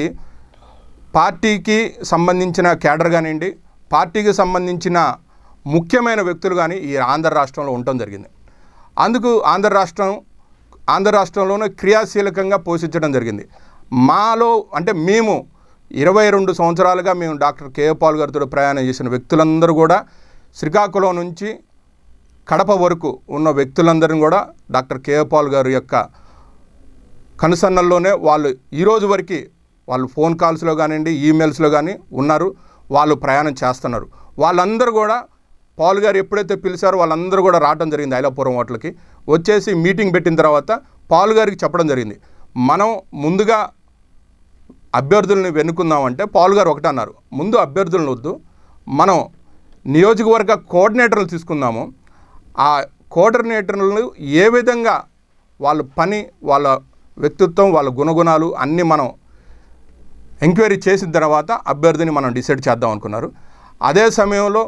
పార్టీకి సంబంధించిన క్యాడర్ కానివ్వండి పార్టీకి సంబంధించిన ముఖ్యమైన వ్యక్తులు కానీ ఈ ఆంధ్ర రాష్ట్రంలో ఉండటం జరిగింది అందుకు ఆంధ్ర రాష్ట్రం ఆంధ్ర రాష్ట్రంలోనే క్రియాశీలకంగా పోషించడం జరిగింది మాలో అంటే మేము ఇరవై రెండు సంవత్సరాలుగా మేము డాక్టర్ కేఏ పాల్ గారితో ప్రయాణం చేసిన వ్యక్తులందరూ కూడా శ్రీకాకుళం నుంచి కడప వరకు ఉన్న వ్యక్తులందరూ కూడా డాక్టర్ కేఏ పాల్ గారు యొక్క కనుసన్నల్లోనే వాళ్ళు ఈరోజు వరకు వాళ్ళు ఫోన్ కాల్స్లో కానివ్వండి ఈమెయిల్స్లో కానీ ఉన్నారు వాళ్ళు ప్రయాణం చేస్తున్నారు వాళ్ళందరూ కూడా పాల్ గారు ఎప్పుడైతే పిలిచారో వాళ్ళందరూ కూడా రావడం జరిగింది ఐలాపురం హోటల్కి వచ్చేసి మీటింగ్ పెట్టిన తర్వాత పాల్ గారికి చెప్పడం జరిగింది మనం ముందుగా అభ్యర్థుల్ని వెనుకుందామంటే పాల్ గారు ఒకటే అన్నారు ముందు అభ్యర్థులను వద్దు మనం నియోజకవర్గ కోఆర్డినేటర్లు తీసుకుందాము ఆ కోఆర్డినేటర్లు ఏ విధంగా వాళ్ళ పని వాళ్ళ వ్యక్తిత్వం వాళ్ళ గుణగుణాలు అన్నీ మనం ఎంక్వైరీ చేసిన తర్వాత అభ్యర్థిని మనం డిసైడ్ చేద్దాం అనుకున్నారు అదే సమయంలో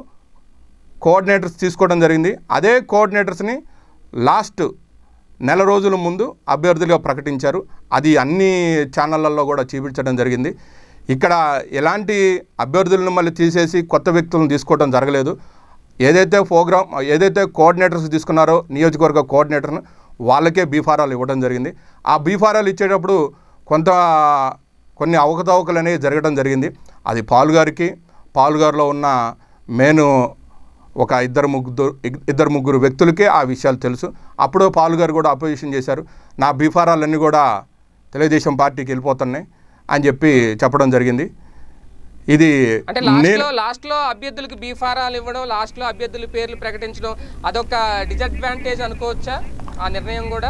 కోఆర్డినేటర్స్ తీసుకోవడం జరిగింది అదే కోఆర్డినేటర్స్ని లాస్ట్ నెల రోజుల ముందు అభ్యర్థులుగా ప్రకటించారు అది అన్ని ఛానళ్ళల్లో కూడా చూపించడం జరిగింది ఇక్కడ ఎలాంటి అభ్యర్థులను మళ్ళీ తీసేసి కొత్త వ్యక్తులను తీసుకోవడం జరగలేదు ఏదైతే ప్రోగ్రామ్ ఏదైతే కోఆర్డినేటర్స్ తీసుకున్నారో నియోజకవర్గ కోఆర్డినేటర్ను వాళ్ళకే బీఫారాలు ఇవ్వడం జరిగింది ఆ బీఫారాలు ఇచ్చేటప్పుడు కొంత కొన్ని అవకతవకలు అనేవి జరగడం జరిగింది అది పాలుగారికి పాలుగారులో ఉన్న మేను ఒక ఇద్దరు ముగ్గురు ఇద్దరు ముగ్గురు వ్యక్తులకే ఆ విషయాలు తెలుసు అప్పుడు పాలుగారు కూడా అపోజిషన్ చేశారు నా బీఫారాలన్నీ కూడా తెలుగుదేశం పార్టీకి వెళ్ళిపోతున్నాయి అని చెప్పి చెప్పడం జరిగింది ఇది అంటే లాస్ట్లో అభ్యర్థులకు బీఫారాలు ఇవ్వడం లాస్ట్లో అభ్యర్థుల పేర్లు ప్రకటించడం అదొక డిజడ్వాంటేజ్ అనుకోవచ్చా ఆ నిర్ణయం కూడా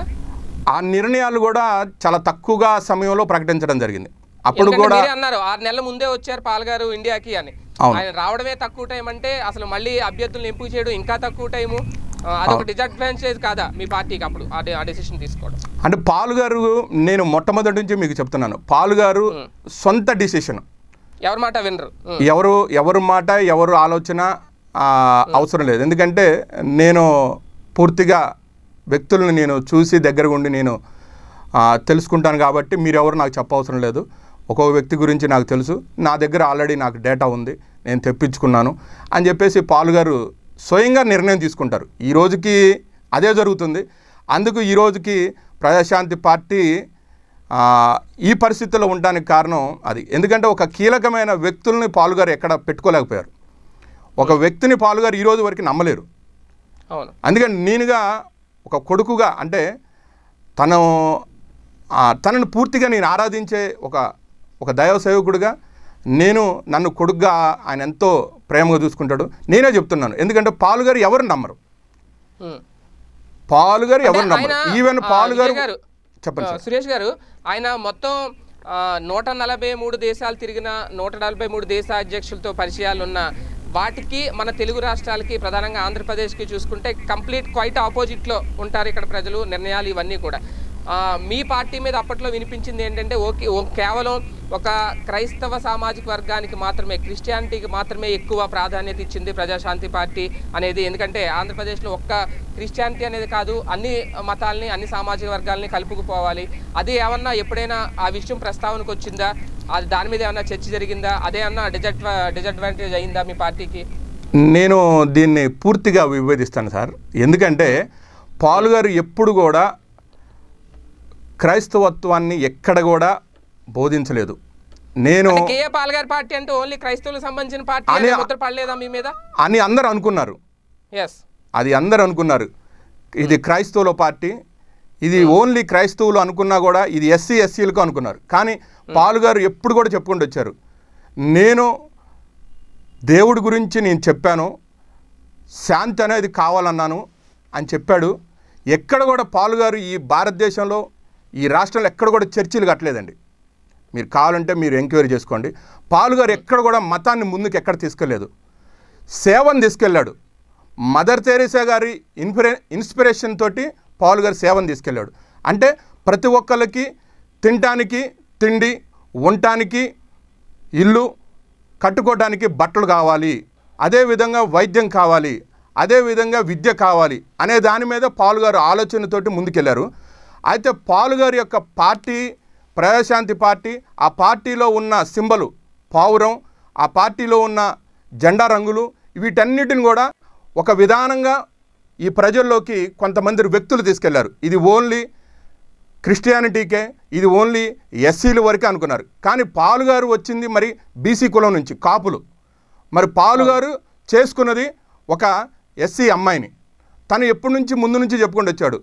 ఆ నిర్ణయాలు కూడా చాలా తక్కువగా సమయంలో ప్రకటించడం జరిగింది అప్పుడు కూడా అన్నారు ఆరు నెలల ముందే వచ్చారు పాల్గారు ఇండియాకి అని ఆయన రావడమే తక్కువ టైం అంటే అసలు మళ్ళీ అభ్యర్థులను ఎంపిక చేయడం ఇంకా తక్కువ టైము కాదా మీ పార్టీకి అప్పుడు ఆ తీసుకోవడం అంటే పాలు గారు నేను మొట్టమొదటి నుంచి మీకు చెప్తున్నాను పాలు గారు సొంత డిసిషన్ ఎవరి మాట వినరు ఎవరు ఎవరు మాట ఎవరు ఆలోచన అవసరం లేదు ఎందుకంటే నేను పూర్తిగా వ్యక్తులను నేను చూసి దగ్గర ఉండి నేను తెలుసుకుంటాను కాబట్టి ఎవరు నాకు చెప్పవసరం లేదు ఒక్కొక్క వ్యక్తి గురించి నాకు తెలుసు నా దగ్గర ఆల్రెడీ నాకు డేటా ఉంది నేను తెప్పించుకున్నాను అని చెప్పేసి పాలుగారు స్వయంగా నిర్ణయం తీసుకుంటారు ఈ రోజుకి అదే జరుగుతుంది అందుకు ఈ రోజుకి ప్రజాశాంతి పార్టీ ఈ పరిస్థితుల్లో ఉండడానికి కారణం అది ఎందుకంటే ఒక కీలకమైన వ్యక్తుల్ని పాలుగారు ఎక్కడ పెట్టుకోలేకపోయారు ఒక వ్యక్తిని పాలుగారు ఈరోజు వరకు నమ్మలేరు అవును అందుకని నేనుగా ఒక కొడుకుగా అంటే తను తనను పూర్తిగా నేను ఆరాధించే ఒక ఒక దైవ సేవకుడుగా నేను నన్ను కొడుకుగా ఆయన ఎంతో ప్రేమగా చూసుకుంటాడు నేనే చెప్తున్నాను ఎందుకంటే పాలు గారు ఎవరు నమ్మరు పాలు గారు ఎవరు నమ్మరు ఈవెన్ పాలు గారు చెప్పండి సురేష్ గారు ఆయన మొత్తం నూట నలభై మూడు దేశాలు తిరిగిన నూట నలభై మూడు దేశ అధ్యక్షులతో పరిచయాలున్న వాటికి మన తెలుగు రాష్ట్రాలకి ప్రధానంగా ఆంధ్రప్రదేశ్కి చూసుకుంటే కంప్లీట్ క్వైట్ ఆపోజిట్లో ఉంటారు ఇక్కడ ప్రజలు నిర్ణయాలు ఇవన్నీ కూడా మీ పార్టీ మీద అప్పట్లో వినిపించింది ఏంటంటే ఓకే కేవలం ఒక క్రైస్తవ సామాజిక వర్గానికి మాత్రమే క్రిస్టియానిటీకి మాత్రమే ఎక్కువ ప్రాధాన్యత ఇచ్చింది ప్రజాశాంతి పార్టీ అనేది ఎందుకంటే ఆంధ్రప్రదేశ్లో ఒక్క క్రిస్టియానిటీ అనేది కాదు అన్ని మతాలని అన్ని సామాజిక వర్గాలని కలుపుకుపోవాలి అది ఏమన్నా ఎప్పుడైనా ఆ విషయం ప్రస్తావనకు వచ్చిందా అది దాని మీద ఏమన్నా చర్చ జరిగిందా అదే అన్నా డిజడ్ డిజడ్వాంటేజ్ అయిందా మీ పార్టీకి నేను దీన్ని పూర్తిగా విభేదిస్తాను సార్ ఎందుకంటే పాలుగారు ఎప్పుడు కూడా క్రైస్తవత్వాన్ని ఎక్కడ కూడా బోధించలేదు నేను పార్టీ అంటే ఓన్లీ క్రైస్తవులకు సంబంధించిన పార్టీ అని పడలేదా మీ మీద అని అందరు అనుకున్నారు ఎస్ అది అందరు అనుకున్నారు ఇది hmm. క్రైస్తవుల పార్టీ ఇది hmm. ఓన్లీ క్రైస్తవులు అనుకున్నా కూడా ఇది ఎస్సీ ఎస్సీలకు అనుకున్నారు కానీ hmm. పాలు గారు ఎప్పుడు కూడా చెప్పుకుంటూ వచ్చారు నేను దేవుడి గురించి నేను చెప్పాను శాంతి అనేది కావాలన్నాను అని చెప్పాడు ఎక్కడ కూడా పాలు గారు ఈ భారతదేశంలో ఈ రాష్ట్రంలో ఎక్కడ కూడా చర్చలు కట్టలేదండి మీరు కావాలంటే మీరు ఎంక్వైరీ చేసుకోండి పాలుగారు ఎక్కడ కూడా మతాన్ని ముందుకు ఎక్కడ తీసుకెళ్ళలేదు సేవను తీసుకెళ్ళాడు మదర్ తెరీసా గారి ఇన్ఫిరే ఇన్స్పిరేషన్ తోటి పాల్ సేవను తీసుకెళ్ళాడు అంటే ప్రతి ఒక్కరికి తినటానికి తిండి ఉండటానికి ఇల్లు కట్టుకోవడానికి బట్టలు కావాలి అదేవిధంగా వైద్యం కావాలి అదేవిధంగా విద్య కావాలి అనే దాని మీద పాలుగారు గారు ఆలోచనతోటి ముందుకెళ్లారు అయితే పాలుగారి గారి యొక్క పార్టీ ప్రజాశాంతి పార్టీ ఆ పార్టీలో ఉన్న సింబలు పావురం ఆ పార్టీలో ఉన్న జెండా రంగులు వీటన్నిటిని కూడా ఒక విధానంగా ఈ ప్రజల్లోకి కొంతమంది వ్యక్తులు తీసుకెళ్లారు ఇది ఓన్లీ క్రిస్టియానిటీకే ఇది ఓన్లీ ఎస్సీలు వరకే అనుకున్నారు కానీ పాలుగారు వచ్చింది మరి బీసీ కులం నుంచి కాపులు మరి పాలుగారు చేసుకున్నది ఒక ఎస్సీ అమ్మాయిని తను ఎప్పటి నుంచి ముందు నుంచి చెప్పుకుంటూ వచ్చాడు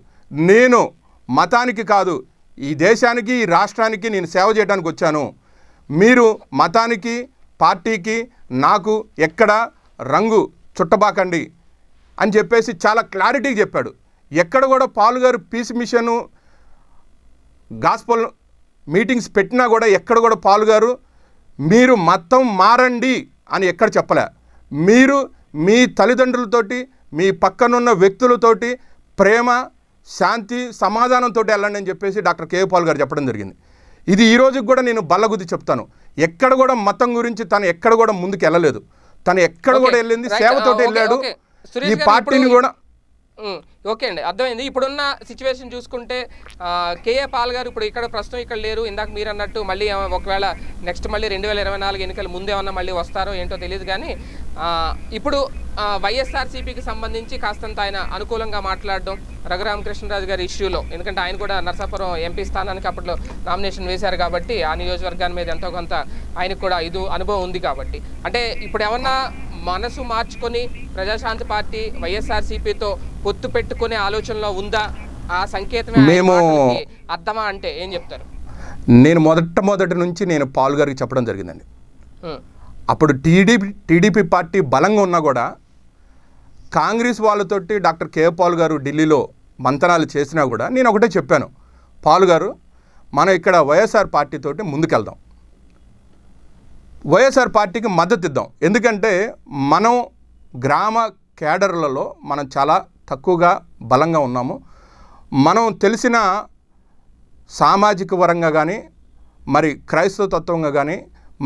నేను మతానికి కాదు ఈ దేశానికి ఈ రాష్ట్రానికి నేను సేవ చేయడానికి వచ్చాను మీరు మతానికి పార్టీకి నాకు ఎక్కడ రంగు చుట్టబాకండి అని చెప్పేసి చాలా క్లారిటీగా చెప్పాడు ఎక్కడ కూడా పాలుగారు పీస్ మిషను గాస్పల్ మీటింగ్స్ పెట్టినా కూడా ఎక్కడ కూడా పాలుగారు మీరు మతం మారండి అని ఎక్కడ చెప్పలే మీరు మీ తల్లిదండ్రులతోటి మీ పక్కనున్న వ్యక్తులతోటి ప్రేమ శాంతి సమాధానంతో వెళ్ళండి అని చెప్పేసి డాక్టర్ కే పాల్ గారు చెప్పడం జరిగింది ఇది ఈ రోజుకి కూడా నేను బల్లగుద్ది చెప్తాను ఎక్కడ కూడా మతం గురించి తను ఎక్కడ కూడా ముందుకు వెళ్ళలేదు తను ఎక్కడ కూడా వెళ్ళింది సేవతోటి వెళ్ళాడు ఈ పార్టీని కూడా ఓకే అండి అర్థమైంది ఇప్పుడున్న సిచ్యువేషన్ చూసుకుంటే కేఏ పాల్ గారు ఇప్పుడు ఇక్కడ ప్రస్తుతం ఇక్కడ లేరు ఇందాక మీరు అన్నట్టు మళ్ళీ ఒకవేళ నెక్స్ట్ మళ్ళీ రెండు వేల ఇరవై నాలుగు ఎన్నికలు ముందేమన్నా మళ్ళీ వస్తారో ఏంటో తెలియదు కానీ ఇప్పుడు వైఎస్ఆర్సీపీకి సంబంధించి కాస్తంత ఆయన అనుకూలంగా మాట్లాడడం రఘురామకృష్ణరాజు గారి ఇష్యూలో ఎందుకంటే ఆయన కూడా నర్సాపురం ఎంపీ స్థానానికి అప్పట్లో నామినేషన్ వేశారు కాబట్టి ఆ నియోజకవర్గాన్ని మీద ఎంతో కొంత ఆయనకు కూడా ఇది అనుభవం ఉంది కాబట్టి అంటే ఇప్పుడు ఏమన్నా మనసు మార్చుకొని ప్రజాశాంతి పార్టీ వైఎస్ఆర్సీపీతో పొత్తు పెట్టుకునే ఆలోచనలో ఉందా ఆ సంకేతమే మేము అర్థమా అంటే ఏం చెప్తారు నేను మొదట మొదటి నుంచి నేను పాల్ గారికి చెప్పడం జరిగిందండి అప్పుడు టీడీపీ టీడీపీ పార్టీ బలంగా ఉన్నా కూడా కాంగ్రెస్ వాళ్ళతోటి డాక్టర్ కే పాల్ గారు ఢిల్లీలో మంతనాలు చేసినా కూడా నేను ఒకటే చెప్పాను పాల్ గారు మనం ఇక్కడ వైఎస్ఆర్ పార్టీతోటి ముందుకెళ్దాం వైఎస్ఆర్ పార్టీకి మద్దతు ఇద్దాం ఎందుకంటే మనం గ్రామ క్యాడర్లలో మనం చాలా తక్కువగా బలంగా ఉన్నాము మనం తెలిసిన సామాజిక పరంగా కానీ మరి క్రైస్తవ తత్వంగా కానీ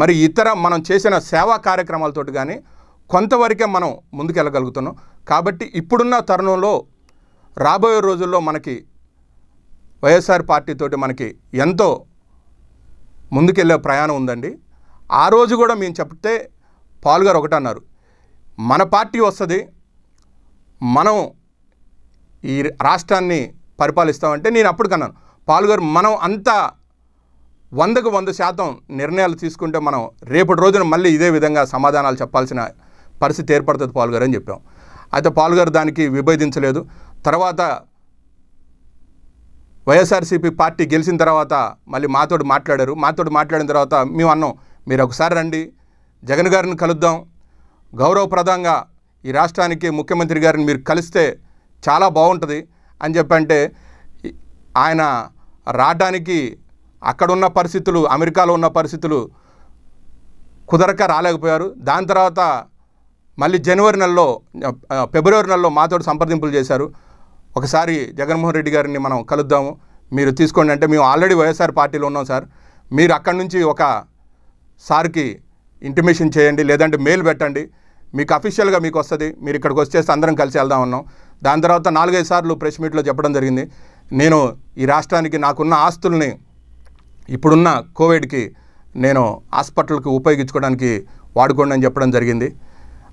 మరి ఇతర మనం చేసిన సేవా కార్యక్రమాలతోటి కానీ కొంతవరకే మనం ముందుకెళ్ళగలుగుతున్నాం కాబట్టి ఇప్పుడున్న తరుణంలో రాబోయే రోజుల్లో మనకి వైఎస్ఆర్ పార్టీతోటి మనకి ఎంతో ముందుకెళ్ళే ప్రయాణం ఉందండి ఆ రోజు కూడా మేము చెప్తే పాల్ గారు ఒకటన్నారు మన పార్టీ వస్తుంది మనం ఈ రాష్ట్రాన్ని పరిపాలిస్తామంటే నేను అప్పుడు కన్నాను పాల్ గారు మనం అంతా వందకు వంద శాతం నిర్ణయాలు తీసుకుంటే మనం రేపటి రోజున మళ్ళీ ఇదే విధంగా సమాధానాలు చెప్పాల్సిన పరిస్థితి ఏర్పడుతుంది పాల్ గారు అని చెప్పాం అయితే పాల్ గారు దానికి విభేదించలేదు తర్వాత వైఎస్ఆర్సీపీ పార్టీ గెలిచిన తర్వాత మళ్ళీ మాతోడు మాట్లాడారు మాతోడు మాట్లాడిన తర్వాత మేము అన్నాం మీరు ఒకసారి రండి జగన్ గారిని కలుద్దాం గౌరవప్రదంగా ఈ రాష్ట్రానికి ముఖ్యమంత్రి గారిని మీరు కలిస్తే చాలా బాగుంటుంది అని చెప్పంటే ఆయన రావడానికి అక్కడున్న పరిస్థితులు అమెరికాలో ఉన్న పరిస్థితులు కుదరక రాలేకపోయారు దాని తర్వాత మళ్ళీ జనవరి నెలలో ఫిబ్రవరి నెలలో మాతో సంప్రదింపులు చేశారు ఒకసారి జగన్మోహన్ రెడ్డి గారిని మనం కలుద్దాము మీరు తీసుకోండి అంటే మేము ఆల్రెడీ వైఎస్ఆర్ పార్టీలో ఉన్నాం సార్ మీరు అక్కడి నుంచి ఒక సార్కి ఇంటిమేషన్ చేయండి లేదంటే మెయిల్ పెట్టండి మీకు అఫీషియల్గా మీకు వస్తుంది మీరు ఇక్కడికి వచ్చేస్తే అందరం కలిసి వెళ్దాం ఉన్నాం దాని తర్వాత నాలుగైదు సార్లు ప్రెస్ మీట్లో చెప్పడం జరిగింది నేను ఈ రాష్ట్రానికి నాకున్న ఆస్తుల్ని ఇప్పుడున్న కోవిడ్కి నేను హాస్పిటల్కి ఉపయోగించుకోవడానికి వాడుకోండి అని చెప్పడం జరిగింది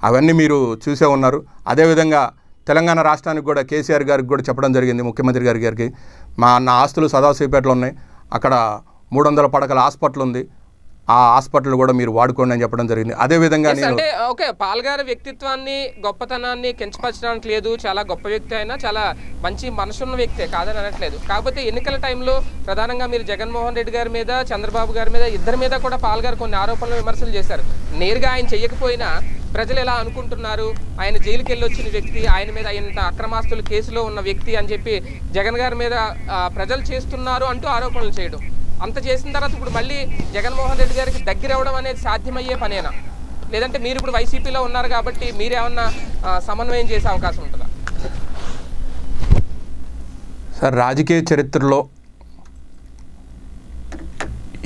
అవన్నీ మీరు చూసే ఉన్నారు అదేవిధంగా తెలంగాణ రాష్ట్రానికి కూడా కేసీఆర్ గారికి కూడా చెప్పడం జరిగింది ముఖ్యమంత్రి గారి గారికి మా నా ఆస్తులు సదాశివపేటలో ఉన్నాయి అక్కడ మూడు వందల పడకల హాస్పిటల్ ఉంది ఆ హాస్పిటల్ కూడా మీరు వాడుకోండి అని చెప్పడం జరిగింది అదే విధంగా అంటే ఓకే పాల్గారి వ్యక్తిత్వాన్ని గొప్పతనాన్ని కించపరచడానికి లేదు చాలా గొప్ప వ్యక్తి అయినా చాలా మంచి మనసున్న వ్యక్తే కాదని అనట్లేదు కాకపోతే ఎన్నికల టైంలో ప్రధానంగా మీరు జగన్మోహన్ రెడ్డి గారి మీద చంద్రబాబు గారి మీద ఇద్దరి మీద కూడా పాల్గారు కొన్ని ఆరోపణలు విమర్శలు చేశారు నేరుగా ఆయన చేయకపోయినా ప్రజలు ఎలా అనుకుంటున్నారు ఆయన జైలుకి వచ్చిన వ్యక్తి ఆయన మీద ఆయన అక్రమాస్తులు కేసులో ఉన్న వ్యక్తి అని చెప్పి జగన్ గారి మీద ప్రజలు చేస్తున్నారు అంటూ ఆరోపణలు చేయడం అంత చేసిన తర్వాత ఇప్పుడు మళ్ళీ జగన్మోహన్ రెడ్డి గారికి దగ్గర అవ్వడం అనేది సాధ్యమయ్యే పనేనా లేదంటే మీరు ఇప్పుడు వైసీపీలో ఉన్నారు కాబట్టి మీరేమన్నా సమన్వయం చేసే అవకాశం ఉంటుందా సార్ రాజకీయ చరిత్రలో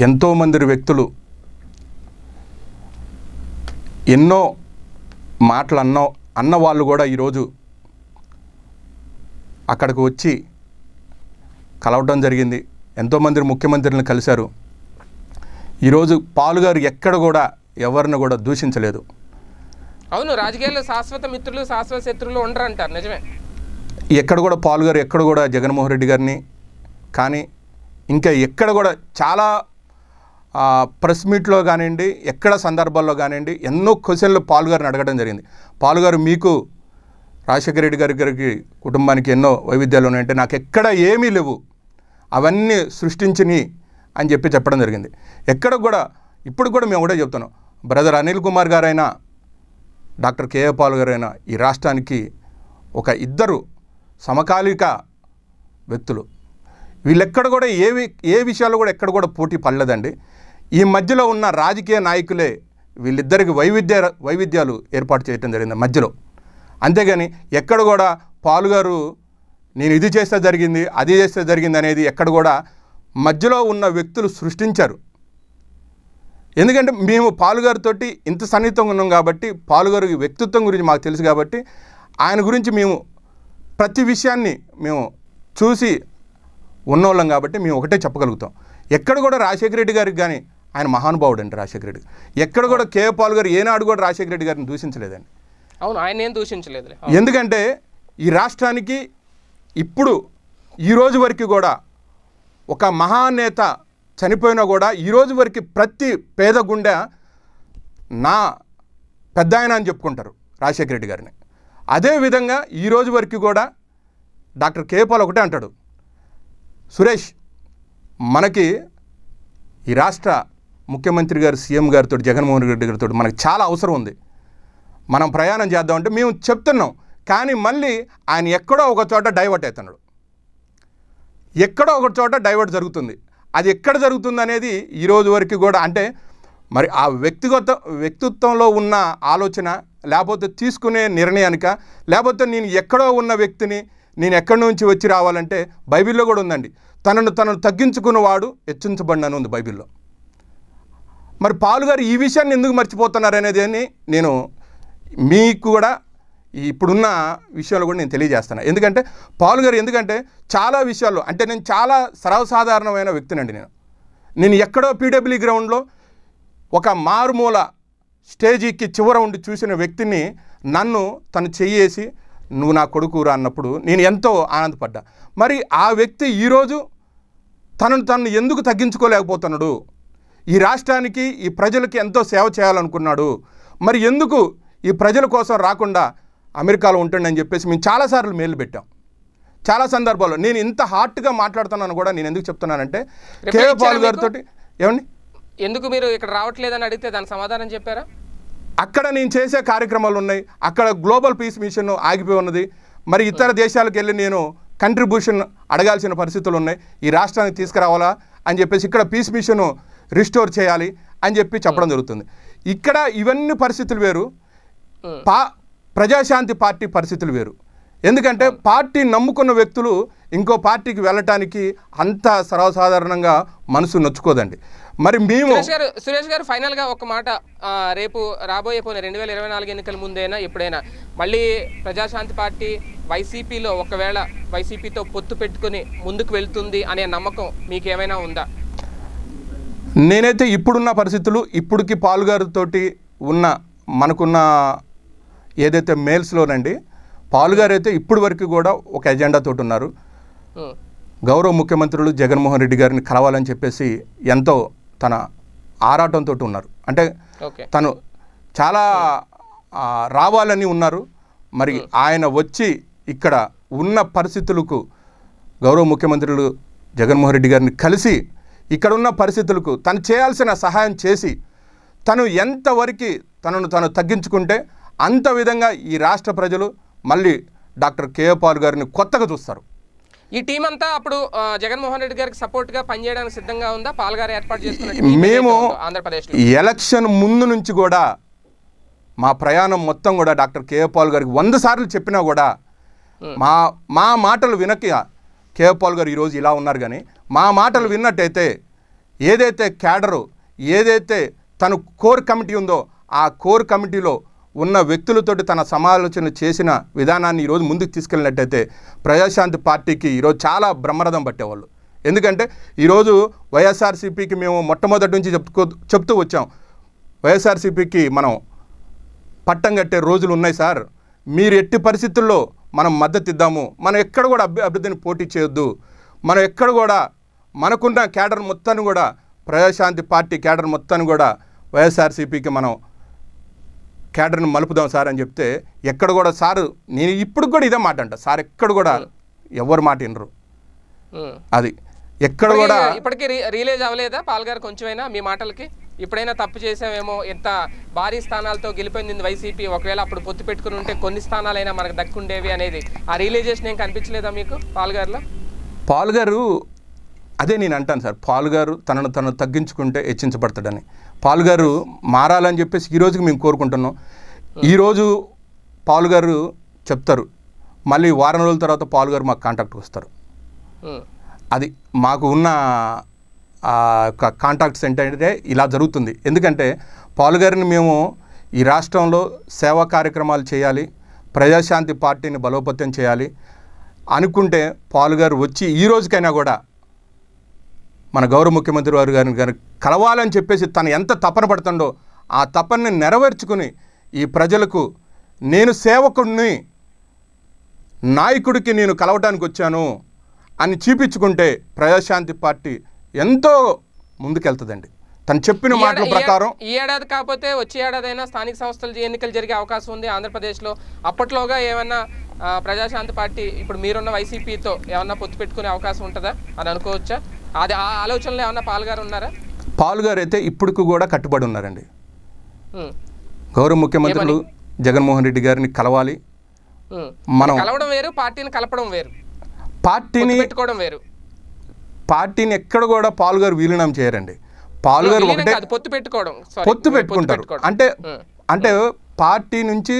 ఎంతోమంది వ్యక్తులు ఎన్నో మాటలు అన్న అన్న వాళ్ళు కూడా ఈరోజు అక్కడికి వచ్చి కలవటం జరిగింది ఎంతోమంది ముఖ్యమంత్రులను కలిశారు ఈరోజు పాలుగారు ఎక్కడ కూడా ఎవరిని కూడా దూషించలేదు అవును రాజకీయాల్లో శాశ్వత మిత్రులు శాశ్వత శత్రులు ఉండరు అంటారు నిజమే ఎక్కడ కూడా పాలుగారు ఎక్కడ కూడా జగన్మోహన్ రెడ్డి గారిని కానీ ఇంకా ఎక్కడ కూడా చాలా ప్రెస్ మీట్లో కానివ్వండి ఎక్కడ సందర్భాల్లో కానివ్వండి ఎన్నో క్వశ్చన్లు పాలుగారిని అడగడం జరిగింది పాలుగారు మీకు రాజశేఖర రెడ్డి గారి గారికి కుటుంబానికి ఎన్నో వైవిధ్యాలు ఉన్నాయంటే నాకు ఎక్కడ ఏమీ లేవు అవన్నీ సృష్టించని అని చెప్పి చెప్పడం జరిగింది ఎక్కడ కూడా ఇప్పుడు కూడా మేము ఒకటే చెప్తున్నాం బ్రదర్ అనిల్ కుమార్ గారైనా డాక్టర్ కేఏ పాల్ గారైనా ఈ రాష్ట్రానికి ఒక ఇద్దరు సమకాలిక వ్యక్తులు వీళ్ళెక్కడ కూడా ఏ ఏ విషయాల్లో కూడా ఎక్కడ కూడా పోటీ పడలేదండి ఈ మధ్యలో ఉన్న రాజకీయ నాయకులే వీళ్ళిద్దరికి వైవిధ్య వైవిధ్యాలు ఏర్పాటు చేయడం జరిగింది మధ్యలో అంతేగాని ఎక్కడ కూడా పాలుగారు నేను ఇది చేస్తే జరిగింది అది చేస్తే జరిగింది అనేది ఎక్కడ కూడా మధ్యలో ఉన్న వ్యక్తులు సృష్టించారు ఎందుకంటే మేము పాలుగారితో ఇంత సన్నిహితంగా ఉన్నాం కాబట్టి పాలుగారు వ్యక్తిత్వం గురించి మాకు తెలుసు కాబట్టి ఆయన గురించి మేము ప్రతి విషయాన్ని మేము చూసి ఉన్నోళ్ళం కాబట్టి మేము ఒకటే చెప్పగలుగుతాం ఎక్కడ కూడా రాజశేఖర రెడ్డి గారికి కానీ ఆయన మహానుభావుడు అండి రాజశేఖర రెడ్డి ఎక్కడ కూడా కే పాల్ గారు ఏనాడు కూడా రాజశేఖర రెడ్డి గారిని దూషించలేదండి అవును ఆయన ఏం దూషించలేదు ఎందుకంటే ఈ రాష్ట్రానికి ఇప్పుడు ఈరోజు వరకు కూడా ఒక మహానేత చనిపోయినా కూడా ఈరోజు వరకు ప్రతి పేద గుండె నా పెద్ద ఆయన అని చెప్పుకుంటారు రాజశేఖర రెడ్డి గారిని అదేవిధంగా ఈరోజు వరకు కూడా డాక్టర్ కేపాల్ ఒకటే అంటాడు సురేష్ మనకి ఈ రాష్ట్ర ముఖ్యమంత్రి గారు సీఎం గారితో జగన్మోహన్ రెడ్డి గారితో మనకు చాలా అవసరం ఉంది మనం ప్రయాణం చేద్దామంటే మేము చెప్తున్నాం కానీ మళ్ళీ ఆయన ఎక్కడో ఒక చోట డైవర్ట్ అవుతున్నాడు ఎక్కడో ఒక చోట డైవర్ట్ జరుగుతుంది అది ఎక్కడ జరుగుతుంది అనేది ఈరోజు వరకు కూడా అంటే మరి ఆ వ్యక్తిగత వ్యక్తిత్వంలో ఉన్న ఆలోచన లేకపోతే తీసుకునే నిర్ణయానిక లేకపోతే నేను ఎక్కడో ఉన్న వ్యక్తిని నేను ఎక్కడి నుంచి వచ్చి రావాలంటే బైబిల్లో కూడా ఉందండి తనను తనను తగ్గించుకున్నవాడు హెచ్చించబడినని ఉంది బైబిల్లో మరి పాలు గారు ఈ విషయాన్ని ఎందుకు మర్చిపోతున్నారు అనేది అని నేను మీకు కూడా ఇప్పుడున్న విషయాలు కూడా నేను తెలియజేస్తాను ఎందుకంటే పాల్ గారు ఎందుకంటే చాలా విషయాల్లో అంటే నేను చాలా సర్వసాధారణమైన వ్యక్తినండి నేను నేను ఎక్కడో పీడబ్ల్యూ గ్రౌండ్లో ఒక మారుమూల స్టేజీకి చివర ఉండి చూసిన వ్యక్తిని నన్ను తను చెయ్యేసి నువ్వు నా కొడుకురా అన్నప్పుడు నేను ఎంతో ఆనందపడ్డా మరి ఆ వ్యక్తి ఈరోజు తనను తను ఎందుకు తగ్గించుకోలేకపోతున్నాడు ఈ రాష్ట్రానికి ఈ ప్రజలకి ఎంతో సేవ చేయాలనుకున్నాడు మరి ఎందుకు ఈ ప్రజల కోసం రాకుండా అమెరికాలో ఉంటుండని చెప్పేసి మేము చాలాసార్లు మేలు పెట్టాం చాలా సందర్భాల్లో నేను ఇంత హార్ట్గా మాట్లాడుతున్నాను కూడా నేను ఎందుకు చెప్తున్నానంటే కేవపాల్ గారితో ఏమండి ఎందుకు మీరు ఇక్కడ రావట్లేదని అడిగితే దాని సమాధానం చెప్పారా అక్కడ నేను చేసే కార్యక్రమాలు ఉన్నాయి అక్కడ గ్లోబల్ పీస్ మిషన్ ఆగిపోయి ఉన్నది మరి ఇతర hmm. దేశాలకు వెళ్ళి నేను కంట్రిబ్యూషన్ అడగాల్సిన పరిస్థితులు ఉన్నాయి ఈ రాష్ట్రానికి తీసుకురావాలా అని చెప్పేసి ఇక్కడ పీస్ మిషన్ రిస్టోర్ చేయాలి అని చెప్పి చెప్పడం hmm. జరుగుతుంది ఇక్కడ ఇవన్నీ పరిస్థితులు వేరు hmm. పా ప్రజాశాంతి పార్టీ పరిస్థితులు వేరు ఎందుకంటే పార్టీ నమ్ముకున్న వ్యక్తులు ఇంకో పార్టీకి వెళ్ళటానికి అంత సర్వసాధారణంగా మనసు నొచ్చుకోదండి మరి మేము గారు సురేష్ గారు ఫైనల్గా ఒక మాట రేపు రాబోయే పోయిన రెండు వేల ఇరవై నాలుగు ఎన్నికల ముందైనా ఎప్పుడైనా మళ్ళీ ప్రజాశాంతి పార్టీ వైసీపీలో ఒకవేళ వైసీపీతో పొత్తు పెట్టుకుని ముందుకు వెళ్తుంది అనే నమ్మకం మీకేమైనా ఉందా నేనైతే ఇప్పుడున్న పరిస్థితులు ఇప్పటికి పాలుగారితోటి ఉన్న మనకున్న ఏదైతే మేల్స్లోనండి పాల్ గారు అయితే ఇప్పటి వరకు కూడా ఒక ఎజెండాతో ఉన్నారు గౌరవ ముఖ్యమంత్రులు జగన్మోహన్ రెడ్డి గారిని కలవాలని చెప్పేసి ఎంతో తన ఆరాటంతో ఉన్నారు అంటే తను చాలా రావాలని ఉన్నారు మరి ఆయన వచ్చి ఇక్కడ ఉన్న పరిస్థితులకు గౌరవ ముఖ్యమంత్రులు జగన్మోహన్ రెడ్డి గారిని కలిసి ఇక్కడ ఉన్న పరిస్థితులకు తను చేయాల్సిన సహాయం చేసి తను ఎంతవరకు తనను తను తగ్గించుకుంటే అంత విధంగా ఈ రాష్ట్ర ప్రజలు మళ్ళీ డాక్టర్ పాల్ గారిని కొత్తగా చూస్తారు ఈ టీం అంతా అప్పుడు జగన్మోహన్ రెడ్డి గారికి సపోర్ట్ గా పనిచేయడానికి సిద్ధంగా ఉందా పాల్గారు ఏర్పాటు చేసుకున్న మేము ఆంధ్రప్రదేశ్ ఎలక్షన్ ముందు నుంచి కూడా మా ప్రయాణం మొత్తం కూడా డాక్టర్ పాల్ గారికి వంద సార్లు చెప్పినా కూడా మా మా మాటలు వినక పాల్ గారు ఈరోజు ఇలా ఉన్నారు కానీ మా మాటలు విన్నట్టయితే ఏదైతే క్యాడరు ఏదైతే తను కోర్ కమిటీ ఉందో ఆ కోర్ కమిటీలో ఉన్న వ్యక్తులతోటి తన సమాలోచన చేసిన విధానాన్ని ఈరోజు ముందుకు తీసుకెళ్ళినట్టయితే ప్రజాశాంతి పార్టీకి ఈరోజు చాలా బ్రహ్మరథం పట్టేవాళ్ళు ఎందుకంటే ఈరోజు వైఎస్ఆర్సీపీకి మేము మొట్టమొదటి నుంచి చెప్పుకో చెప్తూ వచ్చాం వైఎస్ఆర్సీపీకి మనం పట్టం కట్టే రోజులు ఉన్నాయి సార్ మీరు ఎట్టి పరిస్థితుల్లో మనం మద్దతు ఇద్దాము మనం ఎక్కడ కూడా అభ్య అభివృద్ధిని పోటీ చేయొద్దు మనం ఎక్కడ కూడా మనకున్న క్యాడర్ మొత్తాన్ని కూడా ప్రజాశాంతి పార్టీ క్యాడర్ మొత్తాన్ని కూడా వైఎస్ఆర్సీపీకి మనం క్యాడర్ను మలుపుదాం సార్ అని చెప్తే ఎక్కడ కూడా సారు నేను ఇప్పుడు కూడా ఇదే మాట అంట సార్ ఎక్కడ కూడా ఎవరు మాట వినరు అది ఎక్కడ కూడా ఇప్పటికీ రిలీజ్ అవ్వలేదా పాల్ గారు కొంచెమైనా మీ మాటలకి ఇప్పుడైనా తప్పు చేసామేమో ఎంత భారీ స్థానాలతో గెలిపోయింది వైసీపీ ఒకవేళ అప్పుడు పొత్తు పెట్టుకుని ఉంటే కొన్ని స్థానాలైనా మనకు దక్కుండేవి అనేది ఆ రియలైజేషన్ ఏం కనిపించలేదా మీకు పాల్ గారులో పాల్ గారు అదే నేను అంటాను సార్ పాల్ గారు తనను తను తగ్గించుకుంటే హెచ్చించబడతాడని పాలుగారు మారాలని చెప్పేసి ఈరోజుకి మేము కోరుకుంటున్నాం ఈరోజు పాలుగారు చెప్తారు మళ్ళీ వారం రోజుల తర్వాత పాలుగారు మాకు కాంటాక్ట్కి వస్తారు అది మాకు ఉన్న కాంటాక్ట్స్ ఏంటంటే ఇలా జరుగుతుంది ఎందుకంటే గారిని మేము ఈ రాష్ట్రంలో సేవా కార్యక్రమాలు చేయాలి ప్రజాశాంతి పార్టీని బలోపేతం చేయాలి అనుకుంటే పాలుగారు వచ్చి ఈ రోజుకైనా కూడా మన గౌరవ ముఖ్యమంత్రి వారు గారిని గారు కలవాలని చెప్పేసి తను ఎంత తపన పడుతుండో ఆ తపనని నెరవేర్చుకుని ఈ ప్రజలకు నేను సేవకుడిని నాయకుడికి నేను కలవటానికి వచ్చాను అని చూపించుకుంటే ప్రజాశాంతి పార్టీ ఎంతో ముందుకెళ్తుందండి తను చెప్పిన మాటల ప్రకారం ఈ ఏడాది కాకపోతే వచ్చే ఏడాదైనా స్థానిక సంస్థలు ఎన్నికలు జరిగే అవకాశం ఉంది ఆంధ్రప్రదేశ్లో అప్పట్లోగా ఏమైనా ప్రజాశాంతి పార్టీ ఇప్పుడు మీరున్న వైసీపీతో ఏమన్నా పొత్తు పెట్టుకునే అవకాశం ఉంటుందా అని అనుకోవచ్చా అది ఆ ఆలోచనలో ఏమన్నా పాల్గారు ఉన్నారా పాల్గారు అయితే ఇప్పటికి కూడా కట్టుబడి ఉన్నారండి గౌరవ ముఖ్యమంత్రులు జగన్మోహన్ రెడ్డి గారిని కలవాలి మనం కలవడం వేరు పార్టీని కలపడం వేరు పార్టీని పెట్టుకోవడం వేరు పార్టీని ఎక్కడ కూడా పాల్గారు విలీనం చేయరండి పాల్గారు ఒకటే పొత్తు పెట్టుకోవడం పొత్తు పెట్టుకుంటారు అంటే అంటే పార్టీ నుంచి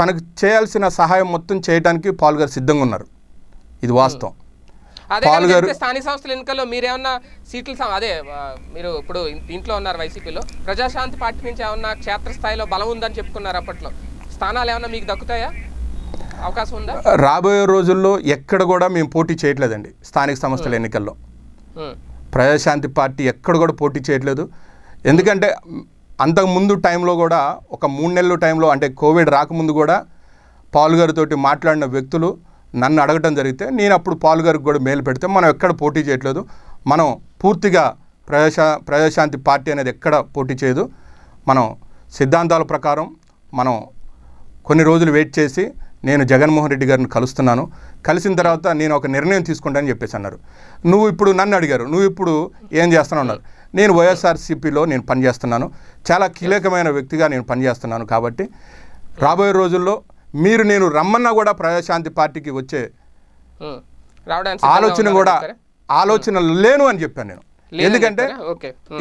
తనకు చేయాల్సిన సహాయం మొత్తం చేయడానికి పాల్గారు సిద్ధంగా ఉన్నారు ఇది వాస్తవం స్థానిక సంస్థల ఎన్నికల్లో మీరేమన్నా సీట్లు అదే మీరు ఇప్పుడు ఇంట్లో ఉన్నారు వైసీపీలో ప్రజాశాంతి పార్టీ నుంచి ఏమన్నా క్షేత్రస్థాయిలో బలం ఉందని చెప్పుకున్నారు అప్పట్లో స్థానాలు ఏమన్నా మీకు దక్కుతాయా అవకాశం ఉందా రాబోయే రోజుల్లో ఎక్కడ కూడా మేము పోటీ చేయట్లేదండి స్థానిక సంస్థల ఎన్నికల్లో ప్రజాశాంతి పార్టీ ఎక్కడ కూడా పోటీ చేయట్లేదు ఎందుకంటే అంతకుముందు టైంలో కూడా ఒక మూడు నెలల టైంలో అంటే కోవిడ్ రాకముందు కూడా పాల్ మాట్లాడిన వ్యక్తులు నన్ను అడగటం జరిగితే నేను అప్పుడు పాలుగారికి కూడా మేలు పెడితే మనం ఎక్కడ పోటీ చేయట్లేదు మనం పూర్తిగా ప్రజాశా ప్రజాశాంతి పార్టీ అనేది ఎక్కడ పోటీ చేయదు మనం సిద్ధాంతాల ప్రకారం మనం కొన్ని రోజులు వెయిట్ చేసి నేను జగన్మోహన్ రెడ్డి గారిని కలుస్తున్నాను కలిసిన తర్వాత నేను ఒక నిర్ణయం తీసుకుంటానని చెప్పేసి అన్నారు నువ్వు ఇప్పుడు నన్ను అడిగారు నువ్వు ఇప్పుడు ఏం చేస్తానన్నారు అన్నారు నేను వైఎస్ఆర్సీపీలో నేను పనిచేస్తున్నాను చాలా కీలకమైన వ్యక్తిగా నేను పనిచేస్తున్నాను కాబట్టి రాబోయే రోజుల్లో మీరు నేను రమ్మన్నా కూడా ప్రజాశాంతి పార్టీకి వచ్చే ఆలోచన కూడా ఆలోచన లేను అని చెప్పాను నేను ఎందుకంటే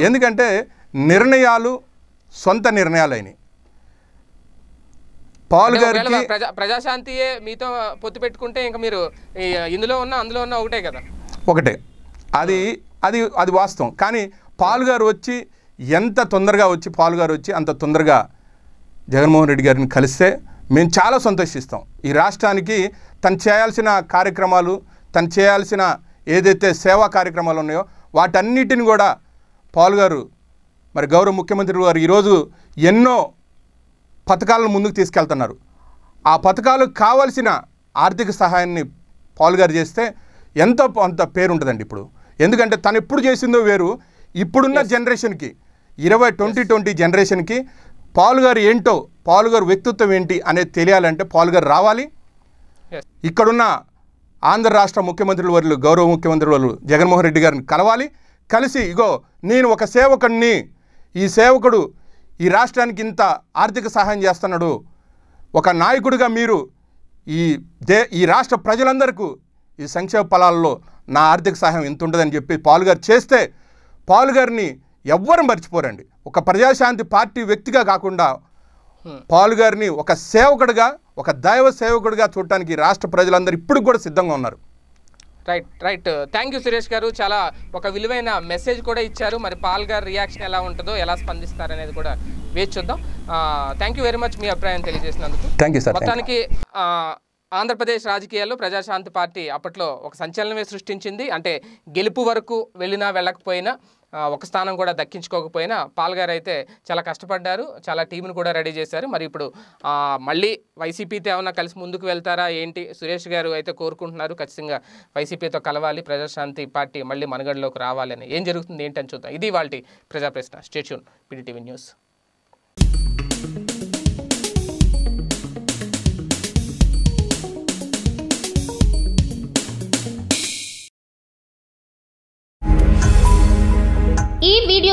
ఎందుకంటే నిర్ణయాలు సొంత నిర్ణయాలు అయినాయి పాల్ గారికి ప్రజాశాంతియే మీతో పొత్తు పెట్టుకుంటే ఇంకా మీరు ఇందులో ఉన్న అందులో ఉన్న ఒకటే కదా ఒకటే అది అది అది వాస్తవం కానీ పాల్ గారు వచ్చి ఎంత తొందరగా వచ్చి పాల్ గారు వచ్చి అంత తొందరగా జగన్మోహన్ రెడ్డి గారిని కలిస్తే మేము చాలా సంతోషిస్తాం ఈ రాష్ట్రానికి తను చేయాల్సిన కార్యక్రమాలు తను చేయాల్సిన ఏదైతే సేవా కార్యక్రమాలు ఉన్నాయో వాటన్నిటిని కూడా పాల్ గారు మరి గౌరవ ముఖ్యమంత్రి గారు ఈరోజు ఎన్నో పథకాలను ముందుకు తీసుకెళ్తున్నారు ఆ పథకాలు కావాల్సిన ఆర్థిక సహాయాన్ని పాల్ గారు చేస్తే ఎంతో అంత పేరు ఉంటుందండి ఇప్పుడు ఎందుకంటే తను ఎప్పుడు చేసిందో వేరు ఇప్పుడున్న జనరేషన్కి ఇరవై ట్వంటీ ట్వంటీ జనరేషన్కి పాల్ గారు ఏంటో పాలుగారు వ్యక్తిత్వం ఏంటి అనేది తెలియాలంటే పాలుగారు రావాలి ఇక్కడున్న ఆంధ్ర రాష్ట్ర ముఖ్యమంత్రుల వర్లు గౌరవ ముఖ్యమంత్రి వర్లు జగన్మోహన్ రెడ్డి గారిని కలవాలి కలిసి ఇగో నేను ఒక సేవకుడిని ఈ సేవకుడు ఈ రాష్ట్రానికి ఇంత ఆర్థిక సహాయం చేస్తున్నాడు ఒక నాయకుడిగా మీరు ఈ దే ఈ రాష్ట్ర ప్రజలందరికీ ఈ సంక్షేమ ఫలాల్లో నా ఆర్థిక సహాయం ఎంత ఉంటుందని చెప్పి పాలుగారు చేస్తే పాలుగారిని ఎవ్వరూ మర్చిపోరండి ఒక ప్రజాశాంతి పార్టీ వ్యక్తిగా కాకుండా పాల్ గారిని ఒక సేవకుడిగా ఒక దైవ సేవకుడిగా చూడటానికి రాష్ట్ర ప్రజలందరూ ఇప్పుడు కూడా సిద్ధంగా ఉన్నారు right right thank you Suresh గారు చాలా ఒక విలువైన మెసేజ్ కూడా ఇచ్చారు మరి పాల్ గారి రియాక్షన్ ఎలా ఉంటుందో ఎలా స్పందిస్తారు అనేది కూడా వేచి చూద్దాం థ్యాంక్ యూ వెరీ మచ్ మీ అభిప్రాయం తెలియజేసినందుకు థ్యాంక్ యూ సార్ మొత్తానికి ఆంధ్రప్రదేశ్ రాజకీయాల్లో ప్రజాశాంతి పార్టీ అప్పట్లో ఒక సంచలనమే సృష్టించింది అంటే గెలుపు వరకు వెళ్ళినా వెళ్ళకపోయినా ఒక స్థానం కూడా దక్కించుకోకపోయినా పాల్గారు అయితే చాలా కష్టపడ్డారు చాలా టీంను కూడా రెడీ చేశారు మరి ఇప్పుడు మళ్ళీ వైసీపీతో ఏమన్నా కలిసి ముందుకు వెళ్తారా ఏంటి సురేష్ గారు అయితే కోరుకుంటున్నారు ఖచ్చితంగా వైసీపీతో కలవాలి ప్రజాశాంతి పార్టీ మళ్ళీ మనగడలోకి రావాలని ఏం జరుగుతుంది ఏంటని చూద్దాం ఇది వాళ్ళ ప్రజాప్రశ్న స్టేట్యూన్ పీడీటీవీ న్యూస్